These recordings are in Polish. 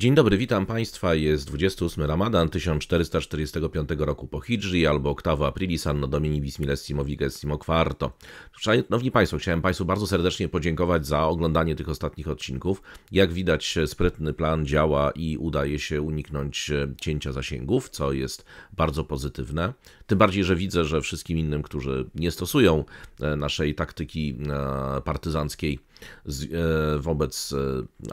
Dzień dobry, witam Państwa. Jest 28 Ramadan 1445 roku po Hidży albo Octavo Aprilis anno Domini Bismillesimo Vigessimo Quarto. Szanowni Państwo, chciałem Państwu bardzo serdecznie podziękować za oglądanie tych ostatnich odcinków. Jak widać, sprytny plan działa i udaje się uniknąć e, cięcia zasięgów, co jest bardzo pozytywne. Tym bardziej, że widzę, że wszystkim innym, którzy nie stosują e, naszej taktyki e, partyzanckiej, z, e, wobec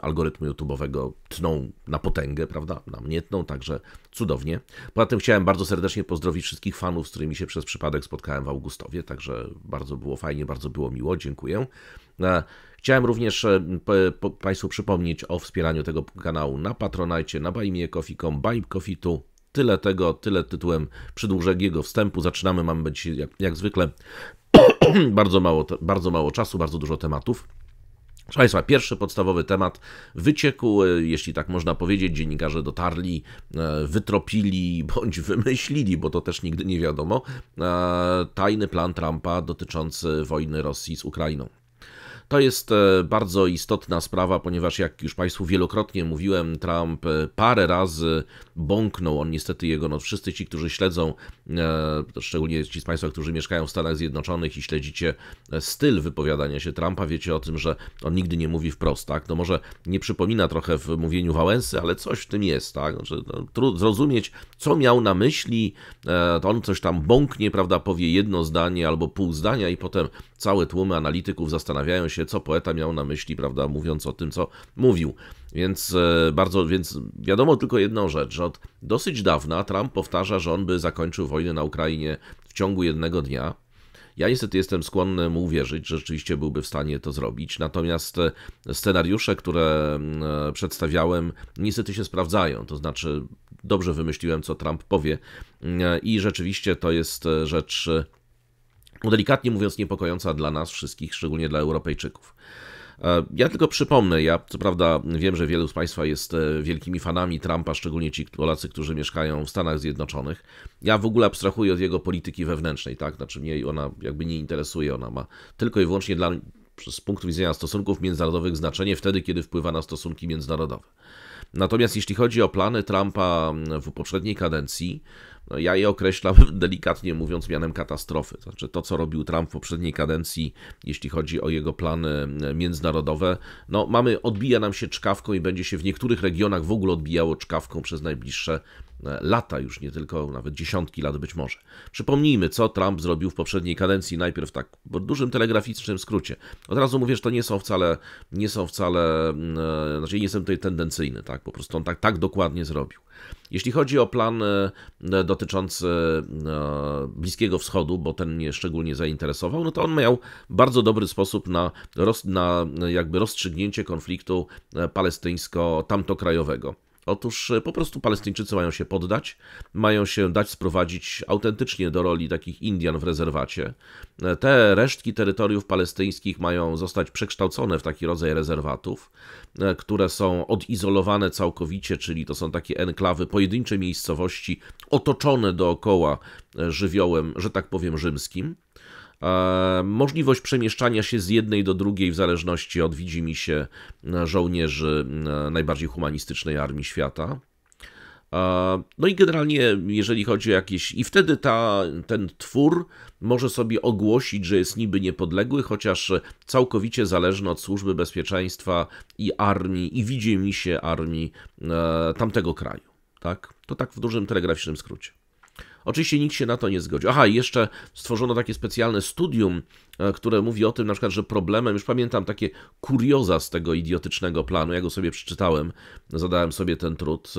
e, algorytmu YouTube'owego tną na potęgę, prawda? Na mnie tną, także cudownie. Poza tym chciałem bardzo serdecznie pozdrowić wszystkich fanów, z którymi się przez przypadek spotkałem w Augustowie, także bardzo było fajnie, bardzo było miło, dziękuję. E, Chciałem również e, Państwu przypomnieć o wspieraniu tego kanału na patronajcie, na Bajmie Coffee.com, Bajm kofitu. Tyle tego, tyle tytułem przydłużegiego wstępu. Zaczynamy, mamy być jak, jak zwykle bardzo mało, bardzo mało czasu, bardzo dużo tematów. Proszę Państwa, pierwszy podstawowy temat wyciekł, e, jeśli tak można powiedzieć. Dziennikarze dotarli, e, wytropili bądź wymyślili, bo to też nigdy nie wiadomo, e, tajny plan Trumpa dotyczący wojny Rosji z Ukrainą. To jest e, bardzo istotna sprawa, ponieważ jak już Państwu wielokrotnie mówiłem, Trump e, parę razy bąknął, on niestety jego, no wszyscy ci, którzy śledzą, e, szczególnie ci z Państwa, którzy mieszkają w Stanach Zjednoczonych i śledzicie styl wypowiadania się Trumpa, wiecie o tym, że on nigdy nie mówi wprost, tak? No może nie przypomina trochę w mówieniu Wałęsy, ale coś w tym jest, tak? Znaczy, no, zrozumieć, co miał na myśli, to on coś tam bąknie, prawda, powie jedno zdanie albo pół zdania i potem całe tłumy analityków zastanawiają się, co poeta miał na myśli, prawda, mówiąc o tym, co mówił. Więc e, bardzo, więc wiadomo tylko jedną rzecz, że od dosyć dawna Trump powtarza, że on by zakończył wojnę na Ukrainie w ciągu jednego dnia. Ja niestety jestem skłonny mu uwierzyć, że rzeczywiście byłby w stanie to zrobić, natomiast e, scenariusze, które e, przedstawiałem, niestety się sprawdzają. To znaczy, dobrze wymyśliłem, co Trump powie, i rzeczywiście to jest rzecz delikatnie mówiąc niepokojąca dla nas wszystkich, szczególnie dla Europejczyków. E, ja tylko przypomnę, ja co prawda wiem, że wielu z Państwa jest e, wielkimi fanami Trumpa, szczególnie ci Polacy, którzy mieszkają w Stanach Zjednoczonych. Ja w ogóle abstrahuję od jego polityki wewnętrznej, tak? Znaczy mnie ona jakby nie interesuje, ona ma tylko i wyłącznie dla, z punktu widzenia stosunków międzynarodowych znaczenie wtedy, kiedy wpływa na stosunki międzynarodowe. Natomiast jeśli chodzi o plany Trumpa w poprzedniej kadencji, no ja je określam delikatnie mówiąc mianem katastrofy. To znaczy to, co robił Trump w poprzedniej kadencji, jeśli chodzi o jego plany e, międzynarodowe, no mamy, odbija nam się czkawką i będzie się w niektórych regionach w ogóle odbijało czkawką przez najbliższe e, lata już, nie tylko nawet dziesiątki lat być może. Przypomnijmy, co Trump zrobił w poprzedniej kadencji, najpierw tak w dużym telegraficznym skrócie. Od razu mówię, że to nie są wcale, nie są wcale, mm, e, znaczy nie jestem tutaj tendencyjny, tak, po prostu on tak, tak dokładnie zrobił. Jeśli chodzi o plan e, e, dotyczący e, Bliskiego Wschodu, bo ten mnie szczególnie zainteresował, no to on miał bardzo dobry sposób na, roz, na jakby rozstrzygnięcie konfliktu palestyńsko-tamtokrajowego. Otóż e, po prostu Palestyńczycy mają się poddać, mają się dać sprowadzić autentycznie do roli takich Indian w rezerwacie. E, te resztki terytoriów palestyńskich mają zostać przekształcone w taki rodzaj rezerwatów, e, które są odizolowane całkowicie, czyli to są takie enklawy, pojedyncze miejscowości otoczone dookoła żywiołem, że tak powiem, rzymskim. E, możliwość przemieszczania się z jednej do drugiej w zależności od widzimy się e, żołnierzy e, najbardziej humanistycznej armii świata. No i generalnie, jeżeli chodzi o jakieś. I wtedy ta, ten twór może sobie ogłosić, że jest niby niepodległy, chociaż całkowicie zależny od służby bezpieczeństwa i armii, i widzi mi się armii tamtego kraju. Tak? To tak w dużym telegraficznym skrócie. Oczywiście nikt się na to nie zgodził. Aha, jeszcze stworzono takie specjalne studium E, które mówi o tym na przykład, że problemem, już pamiętam takie kurioza z tego idiotycznego planu, ja go sobie przeczytałem, zadałem sobie ten trud.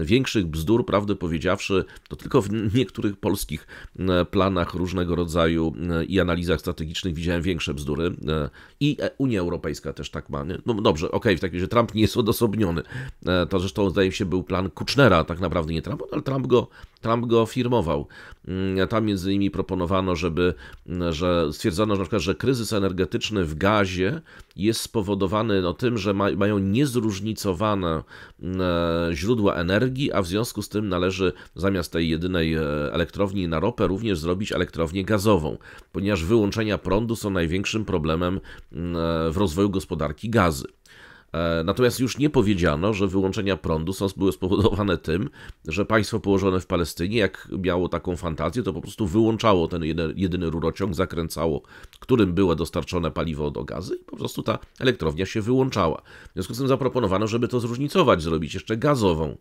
E, większych bzdur, prawdę powiedziawszy, to tylko w niektórych polskich e, planach różnego rodzaju i analizach strategicznych widziałem większe bzdury. I Unia Europejska też tak ma. Nie? No dobrze, okej, okay, w takim razie Trump nie jest odosobniony. To zresztą, zdaje mi się, był plan Kucznera, tak naprawdę nie Trump, ale Trump go, Trump go firmował. Mm, tam między innymi proponowano, żeby, że stwierdzono, na przykład, że kryzys energetyczny w gazie jest spowodowany no, tym, że ma, mają niezróżnicowane e, źródła energii, a w związku z tym należy zamiast tej jedynej e, elektrowni na ropę również zrobić elektrownię gazową, ponieważ wyłączenia prądu są największym problemem e, w rozwoju gospodarki gazy. E, natomiast już nie powiedziano, że wyłączenia prądu są, były spowodowane tym, że państwo położone w Palestynie, jak miało taką fantazję, to po prostu wyłączało ten jedyny rurociąg, zakręcało, którym było dostarczone paliwo do gazy i po prostu ta elektrownia się wyłączała. W związku z tym zaproponowano, żeby to zróżnicować, zrobić jeszcze gazową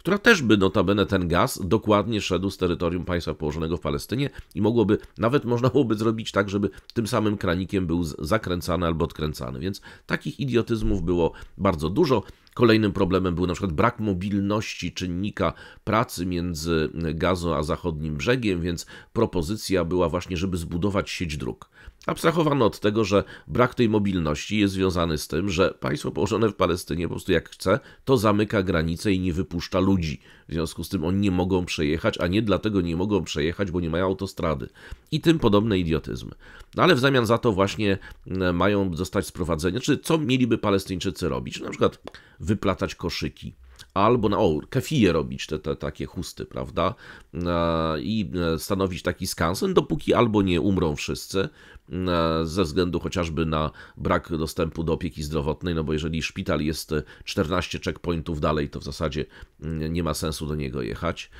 która też by notabene ten gaz dokładnie szedł z terytorium państwa położonego w Palestynie i mogłoby, nawet można byłoby zrobić tak, żeby tym samym kranikiem był zakręcany albo odkręcany. Więc takich idiotyzmów było bardzo dużo. Kolejnym problemem był na przykład brak mobilności czynnika pracy między Gazo a zachodnim brzegiem, więc propozycja była właśnie, żeby zbudować sieć dróg. Abstrahowano od tego, że brak tej mobilności jest związany z tym, że państwo położone w Palestynie po prostu jak chce, to zamyka granice i nie wypuszcza ludzi. W związku z tym oni nie mogą przejechać, a nie dlatego nie mogą przejechać, bo nie mają autostrady. I tym podobne idiotyzmy. No ale w zamian za to właśnie mm, mają zostać sprowadzeni, czy co mieliby Palestyńczycy robić? Na przykład wyplatać koszyki albo na o, kefije robić, te, te takie chusty, prawda? E, I e, stanowić taki skansen, dopóki albo nie umrą wszyscy, e, ze względu chociażby na brak dostępu do opieki zdrowotnej, no bo jeżeli szpital jest 14 checkpointów dalej, to w zasadzie mm, nie ma sensu do niego jechać,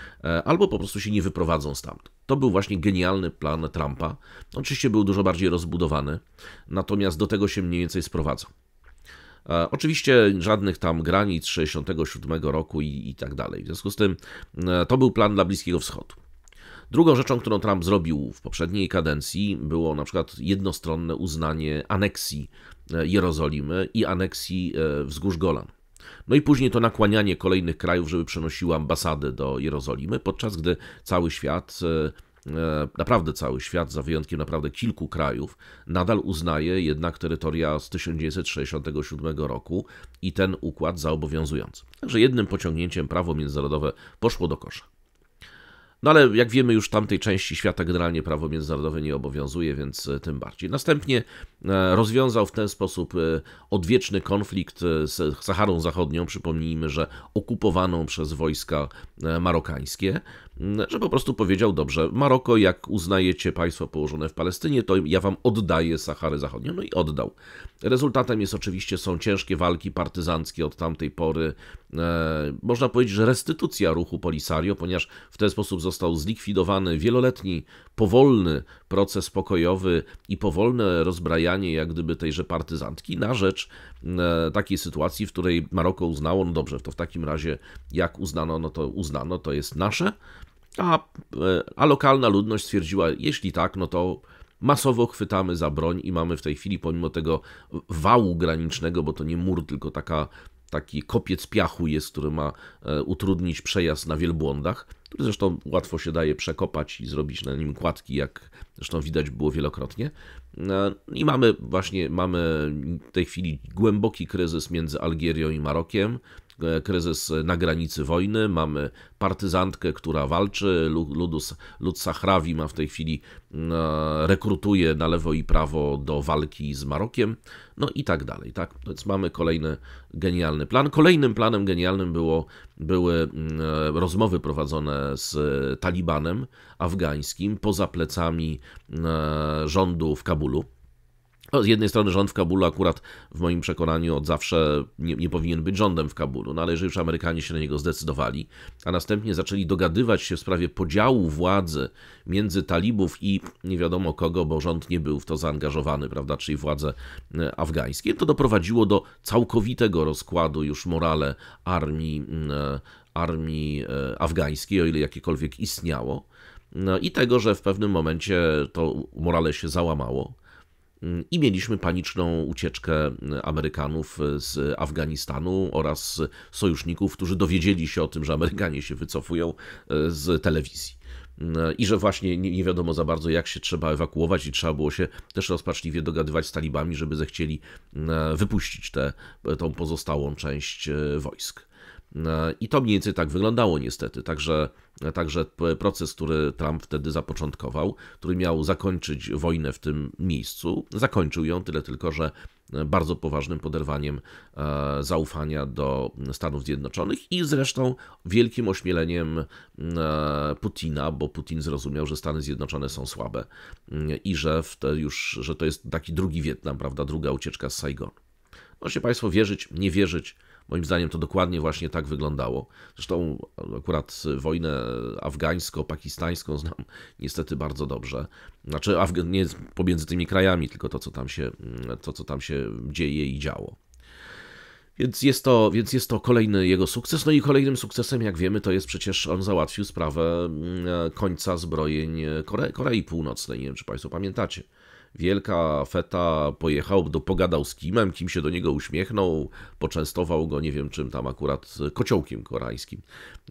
albo po prostu się nie wyprowadzą stamtąd. To był właśnie genialny plan Trumpa. Oczywiście był dużo bardziej rozbudowany, natomiast do tego się mniej więcej sprowadza. E, oczywiście żadnych tam granic 67 roku i, i tak dalej. W związku z tym e, to był plan dla Bliskiego Wschodu. Drugą rzeczą, którą Trump zrobił w poprzedniej kadencji, było na przykład jednostronne uznanie aneksji e, Jerozolimy i aneksji wzgórz Golan. No i później to nakłanianie kolejnych krajów, żeby przenosiły ambasady do Jerozolimy, podczas gdy cały świat E, naprawdę cały świat, za wyjątkiem naprawdę kilku krajów, nadal uznaje jednak terytoria z 1967 roku i ten układ za obowiązujący. Także jednym pociągnięciem prawo międzynarodowe poszło do kosza. No ale jak wiemy, już tamtej części świata generalnie prawo międzynarodowe nie obowiązuje, więc e, tym bardziej. Następnie e, rozwiązał w ten sposób odwieczny konflikt z Saharą Zachodnią, przypomnijmy, że okupowaną przez wojska marokańskie. Mm, że po prostu powiedział, dobrze, Maroko, jak uznajecie państwo położone w Palestynie, to ja wam oddaję Saharę Zachodnią. No i oddał. Rezultatem jest oczywiście, są ciężkie walki partyzanckie od tamtej pory. E, można powiedzieć, że restytucja ruchu Polisario, ponieważ w ten sposób został zlikwidowany wieloletni, powolny proces pokojowy i powolne rozbrajanie jak gdyby tejże partyzantki na rzecz e, takiej sytuacji, w której Maroko uznało, no dobrze, to w takim razie jak uznano, no to uznano, to jest nasze, a, e, a lokalna ludność stwierdziła, jeśli tak, no to masowo chwytamy za broń i mamy w tej chwili, pomimo tego wału granicznego, bo to nie mur, tylko taka, taki kopiec piachu jest, który ma e, utrudnić przejazd na wielbłądach, który zresztą łatwo się daje przekopać i zrobić na nim kładki, jak zresztą widać było wielokrotnie. E, I mamy właśnie, mamy w tej chwili głęboki kryzys między Algierią i Marokiem, E, kryzys na granicy wojny, mamy partyzantkę, która walczy, ludus, lud Sahrawi ma w tej chwili, e, rekrutuje na lewo i prawo do walki z Marokiem, no i tak dalej, tak? Więc mamy kolejny genialny plan. Kolejnym planem genialnym było, były mm, e, rozmowy prowadzone z Talibanem afgańskim poza plecami rządu w Kabulu, no, z jednej strony rząd w Kabulu akurat w moim przekonaniu od zawsze nie, nie, powinien być rządem w Kabulu, no ale jeżeli już Amerykanie się na niego zdecydowali, a następnie zaczęli dogadywać się w sprawie podziału władzy między talibów i nie wiadomo kogo, bo rząd nie był w to zaangażowany, prawda, czyli władze e, afgańskie, to doprowadziło do całkowitego rozkładu już morale armii, e, armii e, afgańskiej, o ile jakiekolwiek istniało. No i tego, że w pewnym momencie to morale się załamało Mm, i mieliśmy paniczną ucieczkę mm, Amerykanów e, z Afganistanu oraz sojuszników, którzy dowiedzieli się o tym, że Amerykanie się wycofują e, z telewizji mm, i że właśnie nie, wiadomo za bardzo, jak się trzeba ewakuować, i trzeba było się też rozpaczliwie dogadywać z talibami, żeby zechcieli wypuścić tę tą pozostałą część e, wojsk. E, I to mniej więcej tak wyglądało niestety. Także, także proces, który Trump wtedy zapoczątkował, który miał zakończyć wojnę w tym miejscu, zakończył ją tyle tylko, że e, bardzo poważnym poderwaniem e, zaufania do Stanów Zjednoczonych i zresztą wielkim ośmieleniem Putina, bo Putin zrozumiał, że Stany Zjednoczone są słabe mm, i że, już, że to jest taki drugi Wietnam, prawda, druga ucieczka z Saigonu. Możecie Państwo wierzyć, nie wierzyć, Moim zdaniem to dokładnie właśnie tak wyglądało. Zresztą akurat wojnę afgańsko-pakistańską znam niestety bardzo dobrze. Znaczy Afga- nie pomiędzy tymi krajami, tylko to co, tam się, mm, to, co tam się dzieje i działo. Więc jest, to, więc jest to kolejny jego sukces. No i kolejnym sukcesem, jak wiemy, to jest przecież on załatwił sprawę mm, końca zbrojeń Kore- Korei Północnej. Nie wiem, czy Państwo pamiętacie. Wielka feta pojechał, pogadał z kimem, kim się do niego uśmiechnął, poczęstował go, nie wiem czym tam akurat, kociołkiem koreańskim,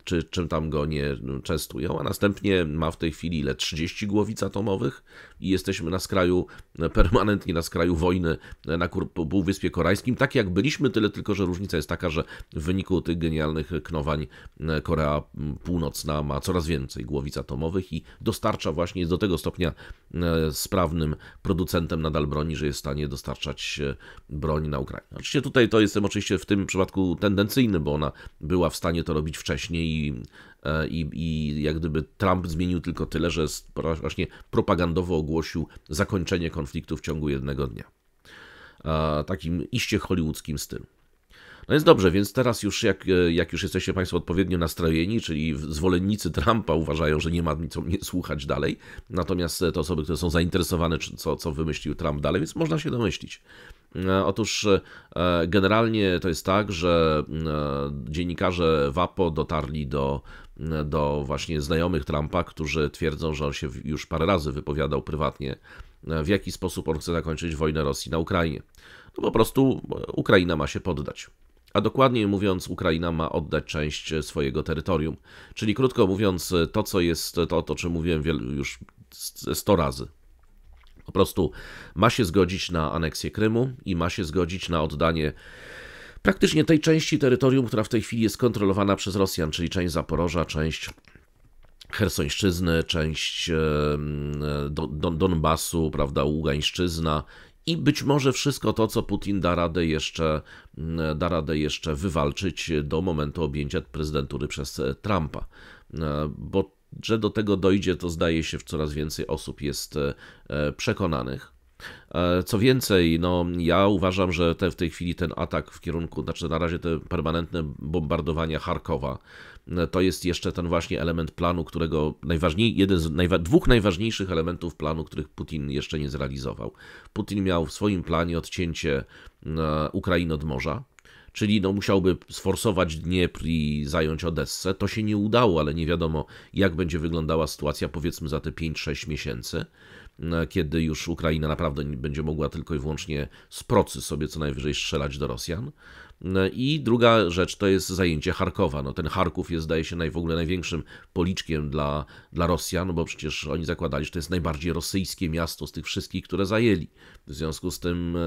czy czym tam go nie częstują, a następnie ma w tej chwili ile 30 głowic atomowych, i jesteśmy na skraju, e, permanentnie na skraju wojny e, na Półwyspie Koreańskim. Tak jak byliśmy, tyle tylko, że różnica jest taka, że w wyniku tych genialnych knowań e, Korea Północna ma coraz więcej głowic atomowych i dostarcza właśnie, jest do tego stopnia sprawnym producentem nadal broni, że jest w stanie dostarczać broń na Ukrainę. Oczywiście tutaj to jestem oczywiście w tym przypadku tendencyjny, bo ona była w stanie to robić wcześniej i E, i, i jak gdyby Trump zmienił tylko tyle, że właśnie propagandowo ogłosił zakończenie konfliktu w ciągu jednego dnia. E, takim iście hollywoodzkim stylu. No jest dobrze, więc teraz już jak, e, jak już jesteście Państwo odpowiednio nastrojeni, czyli zwolennicy Trumpa uważają, że nie ma co nie słuchać dalej, natomiast te osoby, które są zainteresowane, co, co wymyślił Trump dalej, więc można się domyślić. Otóż generalnie to jest tak, że mm, dziennikarze WAPO dotarli do do właśnie znajomych Trumpa, którzy twierdzą, że on się już parę razy wypowiadał prywatnie, e, w jaki sposób on chce zakończyć wojnę Rosji na Ukrainie. No po prostu e, Ukraina ma się poddać. A dokładniej mówiąc, Ukraina ma oddać część e, swojego terytorium. Czyli krótko mówiąc, to co jest, to, to czym mówiłem już 100 razy. Po prostu ma się zgodzić na aneksję Krymu i ma się zgodzić na oddanie praktycznie tej części terytorium, która w tej chwili jest kontrolowana przez Rosjan, czyli część Zaporoża, część Hersońszczyzny, część e, Donbasu, prawda, Ługańszczyzna i być może wszystko to, co Putin da radę jeszcze, da radę jeszcze wywalczyć do momentu objęcia prezydentury przez e, Trumpa. E, bo że do tego dojdzie, to zdaje się w coraz więcej osób jest przekonanych. E, co więcej, no, ja uważam, że te, w tej chwili ten atak w kierunku, znaczy na razie te permanentne bombardowania Charkowa, e, to jest jeszcze ten właśnie element planu, którego najważniej, jeden z najwa dwóch najważniejszych elementów planu, których Putin jeszcze nie zrealizował. Putin miał w swoim planie odcięcie e, Ukrainy od morza, czyli no musiałby sforsować Dniepr i zająć Odessę. To się nie udało, ale nie wiadomo, jak będzie wyglądała sytuacja powiedzmy za te 5-6 miesięcy. E, kiedy już Ukraina naprawdę będzie mogła tylko i wyłącznie z procy sobie co najwyżej strzelać do Rosjan, E, I druga rzecz to jest zajęcie Charkowa. No, ten Charków jest, zdaje się, naj, w ogóle największym policzkiem dla, dla Rosjan, no bo przecież oni zakładali, że to jest najbardziej rosyjskie miasto z tych wszystkich, które zajęli. W związku z tym e,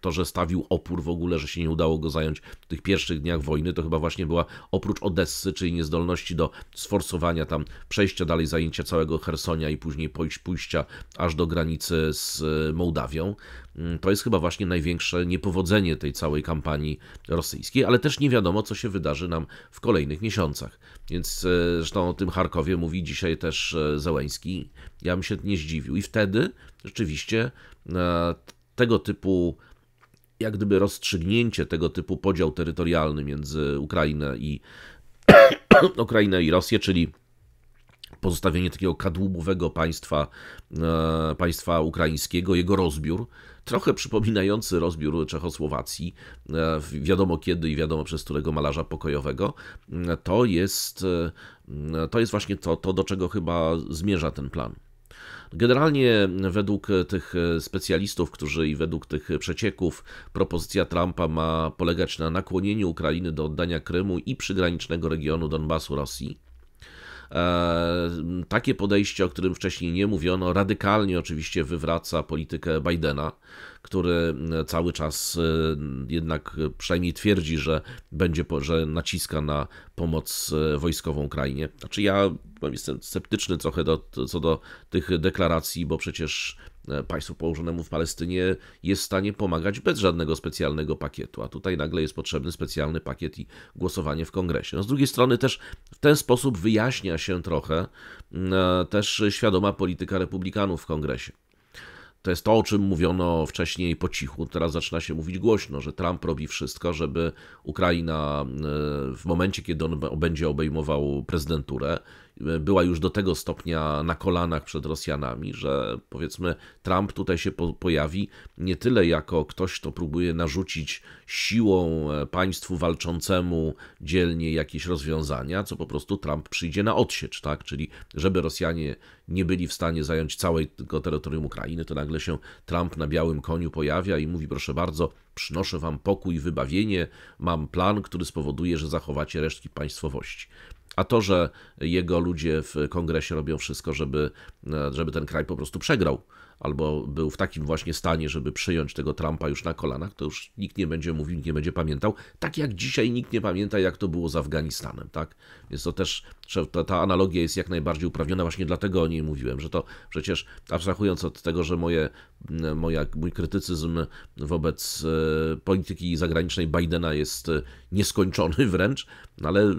to, że stawił opór w ogóle, że się nie udało go zająć w tych pierwszych dniach wojny, to chyba właśnie była oprócz Odessy, czyli niezdolności do sforsowania tam przejścia dalej, zajęcia całego Hersonia i później pójścia aż do granicy z e, Mołdawią, Mm, to jest chyba właśnie największe niepowodzenie tej całej kampanii rosyjskiej, ale też nie wiadomo, co się wydarzy nam w kolejnych miesiącach. Więc e, zresztą o tym Charkowie mówi dzisiaj też e, Zełęński. Ja bym się nie zdziwił. I wtedy rzeczywiście e, tego typu jak gdyby rozstrzygnięcie tego typu podział terytorialny między Ukrainę i Ukrainę i Rosję, czyli pozostawienie takiego kadłubowego państwa, e, państwa ukraińskiego, jego rozbiór, trochę przypominający rozbiór Czechosłowacji, e, wiadomo kiedy i wiadomo przez którego malarza pokojowego, e, to jest, to jest właśnie to, to, do czego chyba zmierza ten plan. Generalnie według tych specjalistów, którzy i według tych przecieków propozycja Trumpa ma polegać na nakłonieniu Ukrainy do oddania Krymu i przygranicznego regionu Donbasu Rosji. E, takie podejście, o którym wcześniej nie mówiono, radykalnie oczywiście wywraca politykę Bidena, który e, cały czas e, jednak przynajmniej twierdzi, że będzie, że naciska na pomoc wojskową Ukrainie. Znaczy ja jestem sceptyczny trochę do, co do tych deklaracji, bo przecież E, państwu położonemu w Palestynie jest w stanie pomagać bez żadnego specjalnego pakietu, a tutaj nagle jest potrzebny specjalny pakiet i głosowanie w kongresie. No, z drugiej strony też w ten sposób wyjaśnia się trochę mm, e, też świadoma polityka republikanów w kongresie. To jest to, o czym mówiono wcześniej po cichu, teraz zaczyna się mówić głośno, że Trump robi wszystko, żeby Ukraina mm, e, w momencie, kiedy on będzie obejmował prezydenturę, była już do tego stopnia na kolanach przed Rosjanami, że powiedzmy Trump tutaj się po pojawi nie tyle jako ktoś, kto próbuje narzucić siłą e, państwu walczącemu dzielnie jakieś rozwiązania, co po prostu Trump przyjdzie na odsiecz, tak? Czyli żeby Rosjanie nie byli w stanie zająć całego terytorium Ukrainy, to nagle się Trump na białym koniu pojawia i mówi proszę bardzo, przynoszę wam pokój i wybawienie, mam plan, który spowoduje, że zachowacie resztki państwowości. A to, że jego ludzie w kongresie robią wszystko, żeby, e, żeby ten kraj po prostu przegrał, albo był w takim właśnie stanie, żeby przyjąć tego Trumpa już na kolanach, to już nikt nie będzie mówił, nikt nie będzie pamiętał. Tak jak dzisiaj nikt nie pamięta, jak to było z Afganistanem, tak? Więc to też, ta, ta analogia jest jak najbardziej uprawniona, właśnie dlatego o niej mówiłem, że to przecież, abstrahując od tego, że moje, moja, mój krytycyzm wobec e, polityki zagranicznej Bidena jest e, nieskończony wręcz, no ale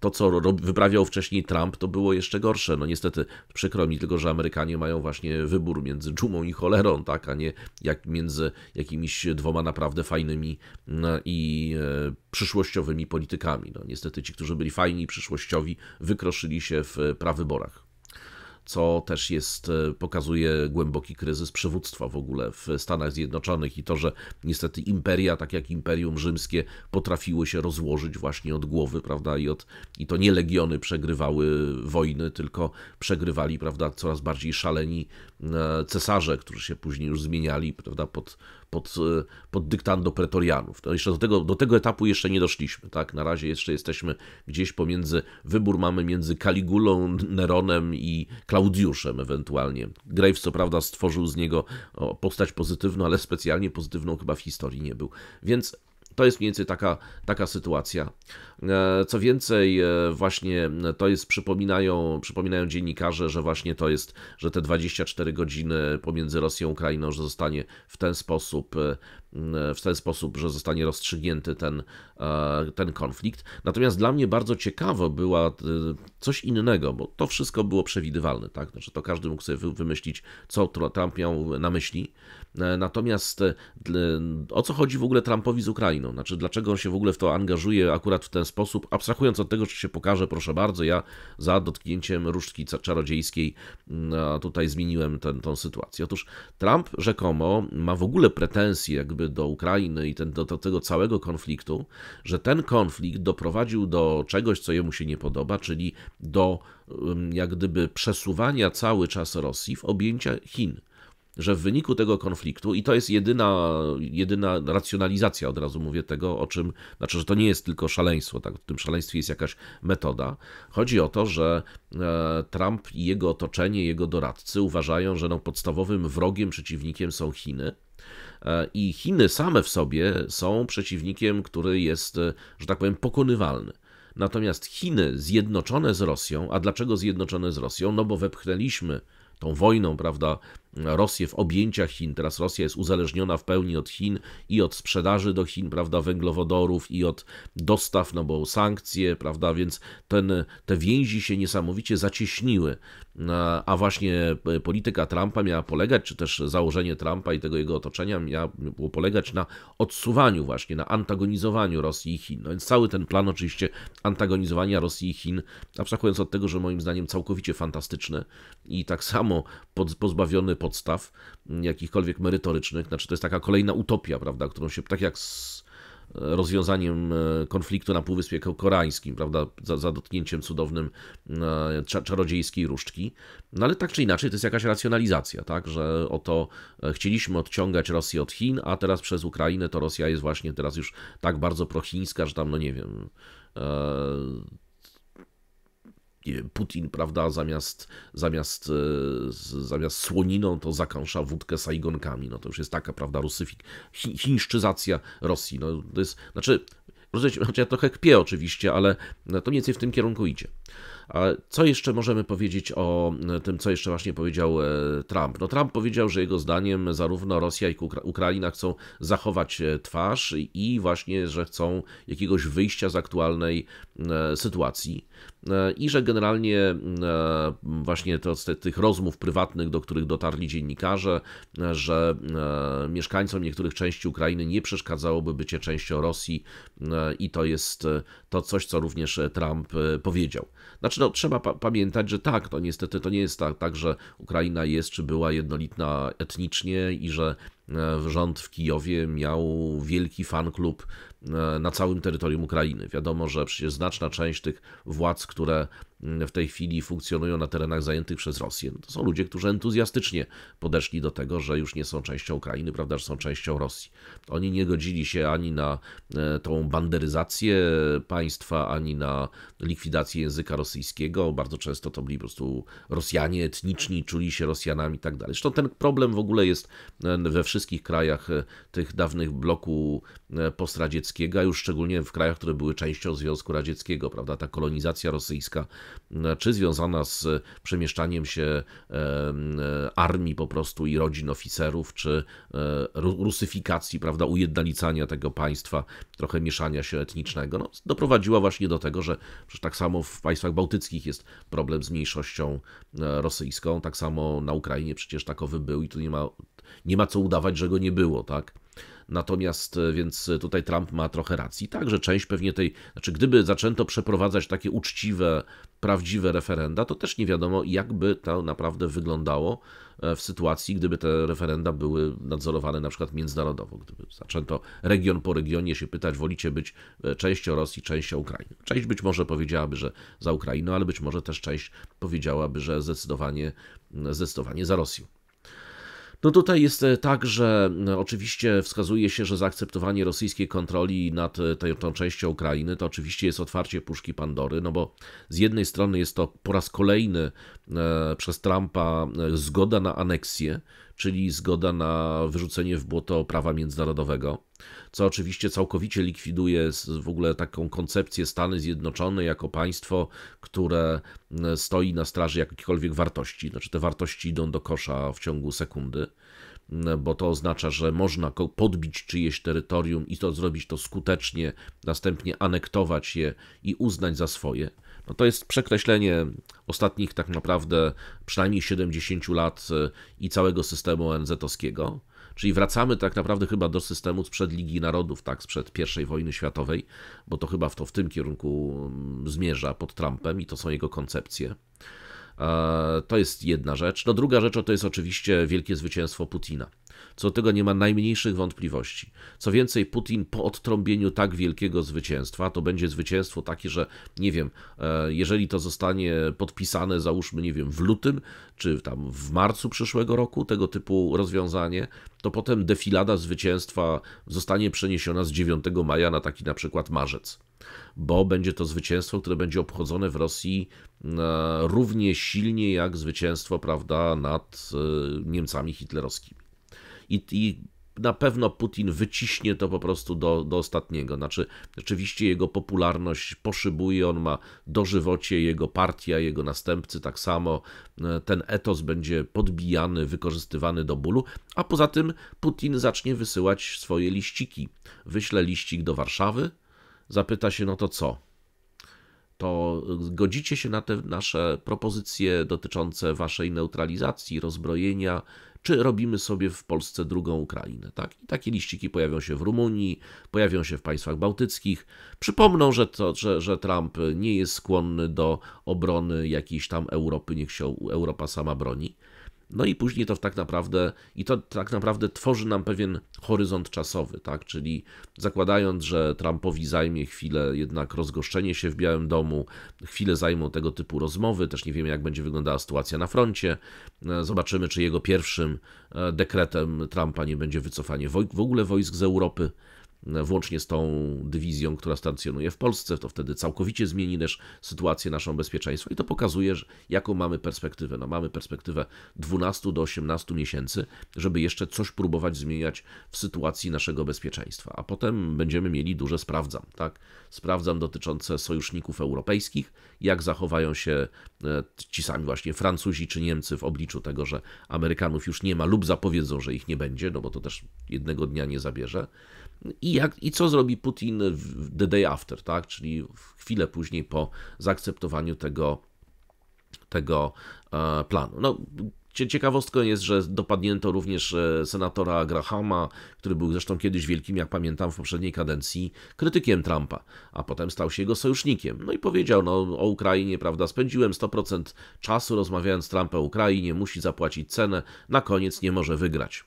to, co wyprawiał wcześniej Trump, to było jeszcze gorsze. No niestety, przykro mi tylko, że Amerykanie mają właśnie wybór między dżumą i cholerą, tak, a nie jak między jakimiś dwoma naprawdę fajnymi mm, i e, przyszłościowymi politykami. No niestety ci, którzy byli fajni i przyszłościowi, wykroszyli się w prawyborach co też jest, e, pokazuje głęboki kryzys przywództwa w ogóle w Stanach Zjednoczonych i to, że niestety imperia, tak jak Imperium Rzymskie, potrafiły się rozłożyć właśnie od głowy, prawda, i, od, i to nie legiony przegrywały wojny, tylko przegrywali, prawda, coraz bardziej szaleni e, cesarze, którzy się później już zmieniali, prawda, pod pod, e, pod dyktando pretorianów. To no, jeszcze do tego, do tego etapu jeszcze nie doszliśmy. Tak? Na razie jeszcze jesteśmy gdzieś pomiędzy, wybór mamy między Kaligulą, Neronem i Klaudiuszem ewentualnie. Graves co prawda stworzył z niego postać pozytywną, ale specjalnie pozytywną chyba w historii nie był. Więc to jest mniej więcej taka, taka sytuacja. E, co więcej, e, właśnie e, to jest, przypominają, przypominają dziennikarze, że właśnie to jest, że te 24 godziny pomiędzy Rosją a Ukrainą, że zostanie w ten sposób, w ten sposób, że zostanie rozstrzygnięty ten, ten konflikt. Natomiast dla mnie bardzo ciekawe była coś innego, bo to wszystko było przewidywalne, tak? Znaczy to każdy mógł sobie wymyślić, co Trump miał na myśli. E, natomiast e, o co chodzi w ogóle Trumpowi z Ukrainą? Znaczy, dlaczego on się w ogóle w to angażuje akurat w ten sposób? Abstrahując od tego, czy się pokaże, proszę bardzo, ja za dotknięciem różdżki czarodziejskiej mm, tutaj zmieniłem tę sytuację. Otóż Trump rzekomo ma w ogóle pretensje jakby do Ukrainy i ten, do, do tego całego konfliktu, że ten konflikt doprowadził do czegoś, co jemu się nie podoba, czyli do mm, jak gdyby przesuwania cały czas Rosji w objęcia Chin że w wyniku tego konfliktu, i to jest jedyna, jedyna racjonalizacja, od razu mówię tego, o czym, znaczy, że to nie jest tylko szaleństwo, tak? w tym szaleństwie jest jakaś metoda. Chodzi o to, że e, Trump i jego otoczenie, jego doradcy uważają, że no, podstawowym wrogiem, przeciwnikiem są Chiny. E, I Chiny same w sobie są przeciwnikiem, który jest, e, że tak powiem, pokonywalny. Natomiast Chiny zjednoczone z Rosją, a dlaczego zjednoczone z Rosją? No bo wepchnęliśmy tą wojną, prawda, Rosję w objęciach Chin. Teraz Rosja jest uzależniona w pełni od Chin i od sprzedaży do Chin, prawda, węglowodorów i od dostaw, no bo sankcje, prawda, więc ten, te więzi się niesamowicie zacieśniły a właśnie e, polityka Trumpa miała polegać, czy też założenie Trumpa i tego jego otoczenia miało polegać na odsuwaniu właśnie, na antagonizowaniu Rosji i Chin. No więc cały ten plan oczywiście antagonizowania Rosji i Chin, abstrahując od tego, że moim zdaniem całkowicie fantastyczny i tak samo pozbawiony podstaw jakichkolwiek merytorycznych, znaczy to jest taka kolejna utopia, prawda, którą się, tak jak z rozwiązaniem e, konfliktu na Półwyspie Koreańskim, prawda, za, za dotknięciem cudownym e, czarodziejskiej różdżki. No ale tak czy inaczej to jest jakaś racjonalizacja, tak, że oto e, chcieliśmy odciągać Rosję od Chin, a teraz przez Ukrainę to Rosja jest właśnie teraz już tak bardzo prochińska, że tam, no nie wiem, nie wiem, Putin, prawda, zamiast, zamiast, e, zamiast słoniną to zakąsza wódkę sajgonkami. No to już jest taka, prawda, rusyfik, chińszczyzacja Rosji. No to jest, znaczy, znaczy ja trochę kpię oczywiście, ale no, to mniej więcej w tym kierunku idzie. Co jeszcze możemy powiedzieć o e, tym, co jeszcze właśnie powiedział e, Trump? No Trump powiedział, że jego zdaniem zarówno Rosja, jak i Ukraina chcą zachować e, twarz i właśnie, że chcą jakiegoś wyjścia z aktualnej sytuacji i że generalnie właśnie to, z tych rozmów prywatnych, do których dotarli dziennikarze, że mieszkańcom niektórych części Ukrainy nie przeszkadzałoby bycie częścią Rosji i to jest to coś, co również Trump powiedział. Znaczy, no, trzeba pa pamiętać, że tak, to no, niestety to nie jest tak, tak, że Ukraina jest czy była jednolitna etnicznie i że E, rząd w Kijowie miał wielki fanklub e, na całym terytorium Ukrainy. Wiadomo, że przecież znaczna część tych władz, które mm, w tej chwili funkcjonują na terenach zajętych przez Rosję, no to są ludzie, którzy entuzjastycznie podeszli do tego, że już nie są częścią Ukrainy, prawda, że są częścią Rosji. Oni nie godzili się ani na e, tą banderyzację państwa, ani na likwidację języka rosyjskiego. Bardzo często to byli po prostu Rosjanie etniczni, czuli się Rosjanami i tak dalej. Zresztą ten problem w ogóle jest we wszystkich wszystkich krajach e, tych dawnych bloku e, postradzieckiego, a już szczególnie w krajach, które były częścią Związku Radzieckiego, prawda? Ta kolonizacja rosyjska, e, czy związana z przemieszczaniem się armii po prostu i rodzin oficerów, czy rusyfikacji, prawda? Ujednolicania tego państwa, trochę mieszania się etnicznego, no, doprowadziła właśnie do tego, że przecież tak samo w państwach bałtyckich jest problem z mniejszością rosyjską, tak samo na Ukrainie przecież takowy był i tu nie ma, nie ma co udawać, udawać, że go nie było, tak? Natomiast e, więc e, tutaj Trump ma trochę racji. Także część pewnie tej, znaczy gdyby zaczęto przeprowadzać takie uczciwe, prawdziwe referenda, to też nie wiadomo, jakby to naprawdę wyglądało e, w sytuacji, gdyby te referenda były nadzorowane na przykład międzynarodowo, gdyby zaczęto region po regionie się pytać, wolicie być częścią Rosji, częścią Ukrainy. Część być może powiedziałaby, że za Ukrainą, ale być może też część powiedziałaby, że zdecydowanie, zdecydowanie za Rosją. No tutaj jest e, tak, że oczywiście wskazuje się, że zaakceptowanie rosyjskiej kontroli nad e, tą, tą częścią Ukrainy to oczywiście jest otwarcie puszki Pandory, no bo z jednej strony jest to po raz kolejny e, przez Trumpa zgoda na aneksję, czyli zgoda na wyrzucenie w błoto prawa międzynarodowego co oczywiście całkowicie likwiduje w ogóle taką koncepcję Stany Zjednoczone jako państwo, które stoi na straży jakichkolwiek wartości. Znaczy te wartości idą do kosza w ciągu sekundy bo to oznacza, że można podbić czyjeś terytorium i to zrobić to skutecznie, następnie anektować je i uznać za swoje. No to jest przekreślenie ostatnich tak naprawdę przynajmniej 70 lat e, i całego systemu ONZ-owskiego. Czyli wracamy tak naprawdę chyba do systemu sprzed Ligi Narodów, tak, sprzed I wojny światowej, bo to chyba w, to, w tym kierunku mm, zmierza pod Trumpem i to są jego koncepcje. E, to jest jedna rzecz. No druga rzecz to jest oczywiście wielkie zwycięstwo Putina. Co do tego nie ma najmniejszych wątpliwości. Co więcej, Putin po odtrąbieniu tak wielkiego zwycięstwa, to będzie zwycięstwo takie, że nie wiem, e, jeżeli to zostanie podpisane, załóżmy, nie wiem, w lutym czy tam w marcu przyszłego roku, tego typu rozwiązanie, to potem defilada zwycięstwa zostanie przeniesiona z 9 maja na taki na przykład marzec bo będzie to zwycięstwo, które będzie obchodzone w Rosji e, równie silnie jak zwycięstwo prawda, nad e, Niemcami hitlerowskimi i, i na pewno Putin wyciśnie to po prostu do, do ostatniego. Znaczy, rzeczywiście jego popularność poszybuje, on ma dożywocie, jego partia, jego następcy tak samo. E, ten etos będzie podbijany, wykorzystywany do bólu, a poza tym Putin zacznie wysyłać swoje liściki. Wyśle liścik do Warszawy, zapyta się, no to co? To godzicie się na te nasze propozycje dotyczące waszej neutralizacji, rozbrojenia, czy robimy sobie w Polsce drugą Ukrainę. Tak? I takie liściki pojawią się w Rumunii, pojawią się w państwach bałtyckich. Przypomną, że, to, że, że Trump nie jest skłonny do obrony jakiejś tam Europy, niech się Europa sama broni. No i później to tak naprawdę, i to tak naprawdę tworzy nam pewien horyzont czasowy, tak? Czyli zakładając, że Trumpowi zajmie chwilę jednak rozgoszczenie się w Białym Domu, chwilę zajmą tego typu rozmowy, też nie wiemy jak będzie wyglądała sytuacja na froncie. E, zobaczymy, czy jego pierwszym e, dekretem Trumpa nie będzie wycofanie w ogóle wojsk z Europy włącznie z tą dywizją, która stacjonuje w Polsce, to wtedy całkowicie zmieni też sytuację naszą bezpieczeństwo i to pokazuje, że jaką mamy perspektywę. No, mamy perspektywę 12 do 18 miesięcy, żeby jeszcze coś próbować zmieniać w sytuacji naszego bezpieczeństwa, a potem będziemy mieli duże sprawdzam, tak? Sprawdzam dotyczące sojuszników europejskich, jak zachowają się e, ci sami właśnie Francuzi czy Niemcy w obliczu tego, że Amerykanów już nie ma lub zapowiedzą, że ich nie będzie, no bo to też jednego dnia nie zabierze i, jak, i co zrobi Putin the day after, tak? czyli chwilę później po zaakceptowaniu tego, tego e, planu. No, Ciekawostką jest, że dopadnięto również e, senatora Grahama, który był zresztą kiedyś wielkim, jak pamiętam, w poprzedniej kadencji krytykiem Trumpa, a potem stał się jego sojusznikiem. No i powiedział no, o Ukrainie, prawda, spędziłem 100% czasu rozmawiając z Trumpem o Ukrainie, musi zapłacić cenę, na koniec nie może wygrać.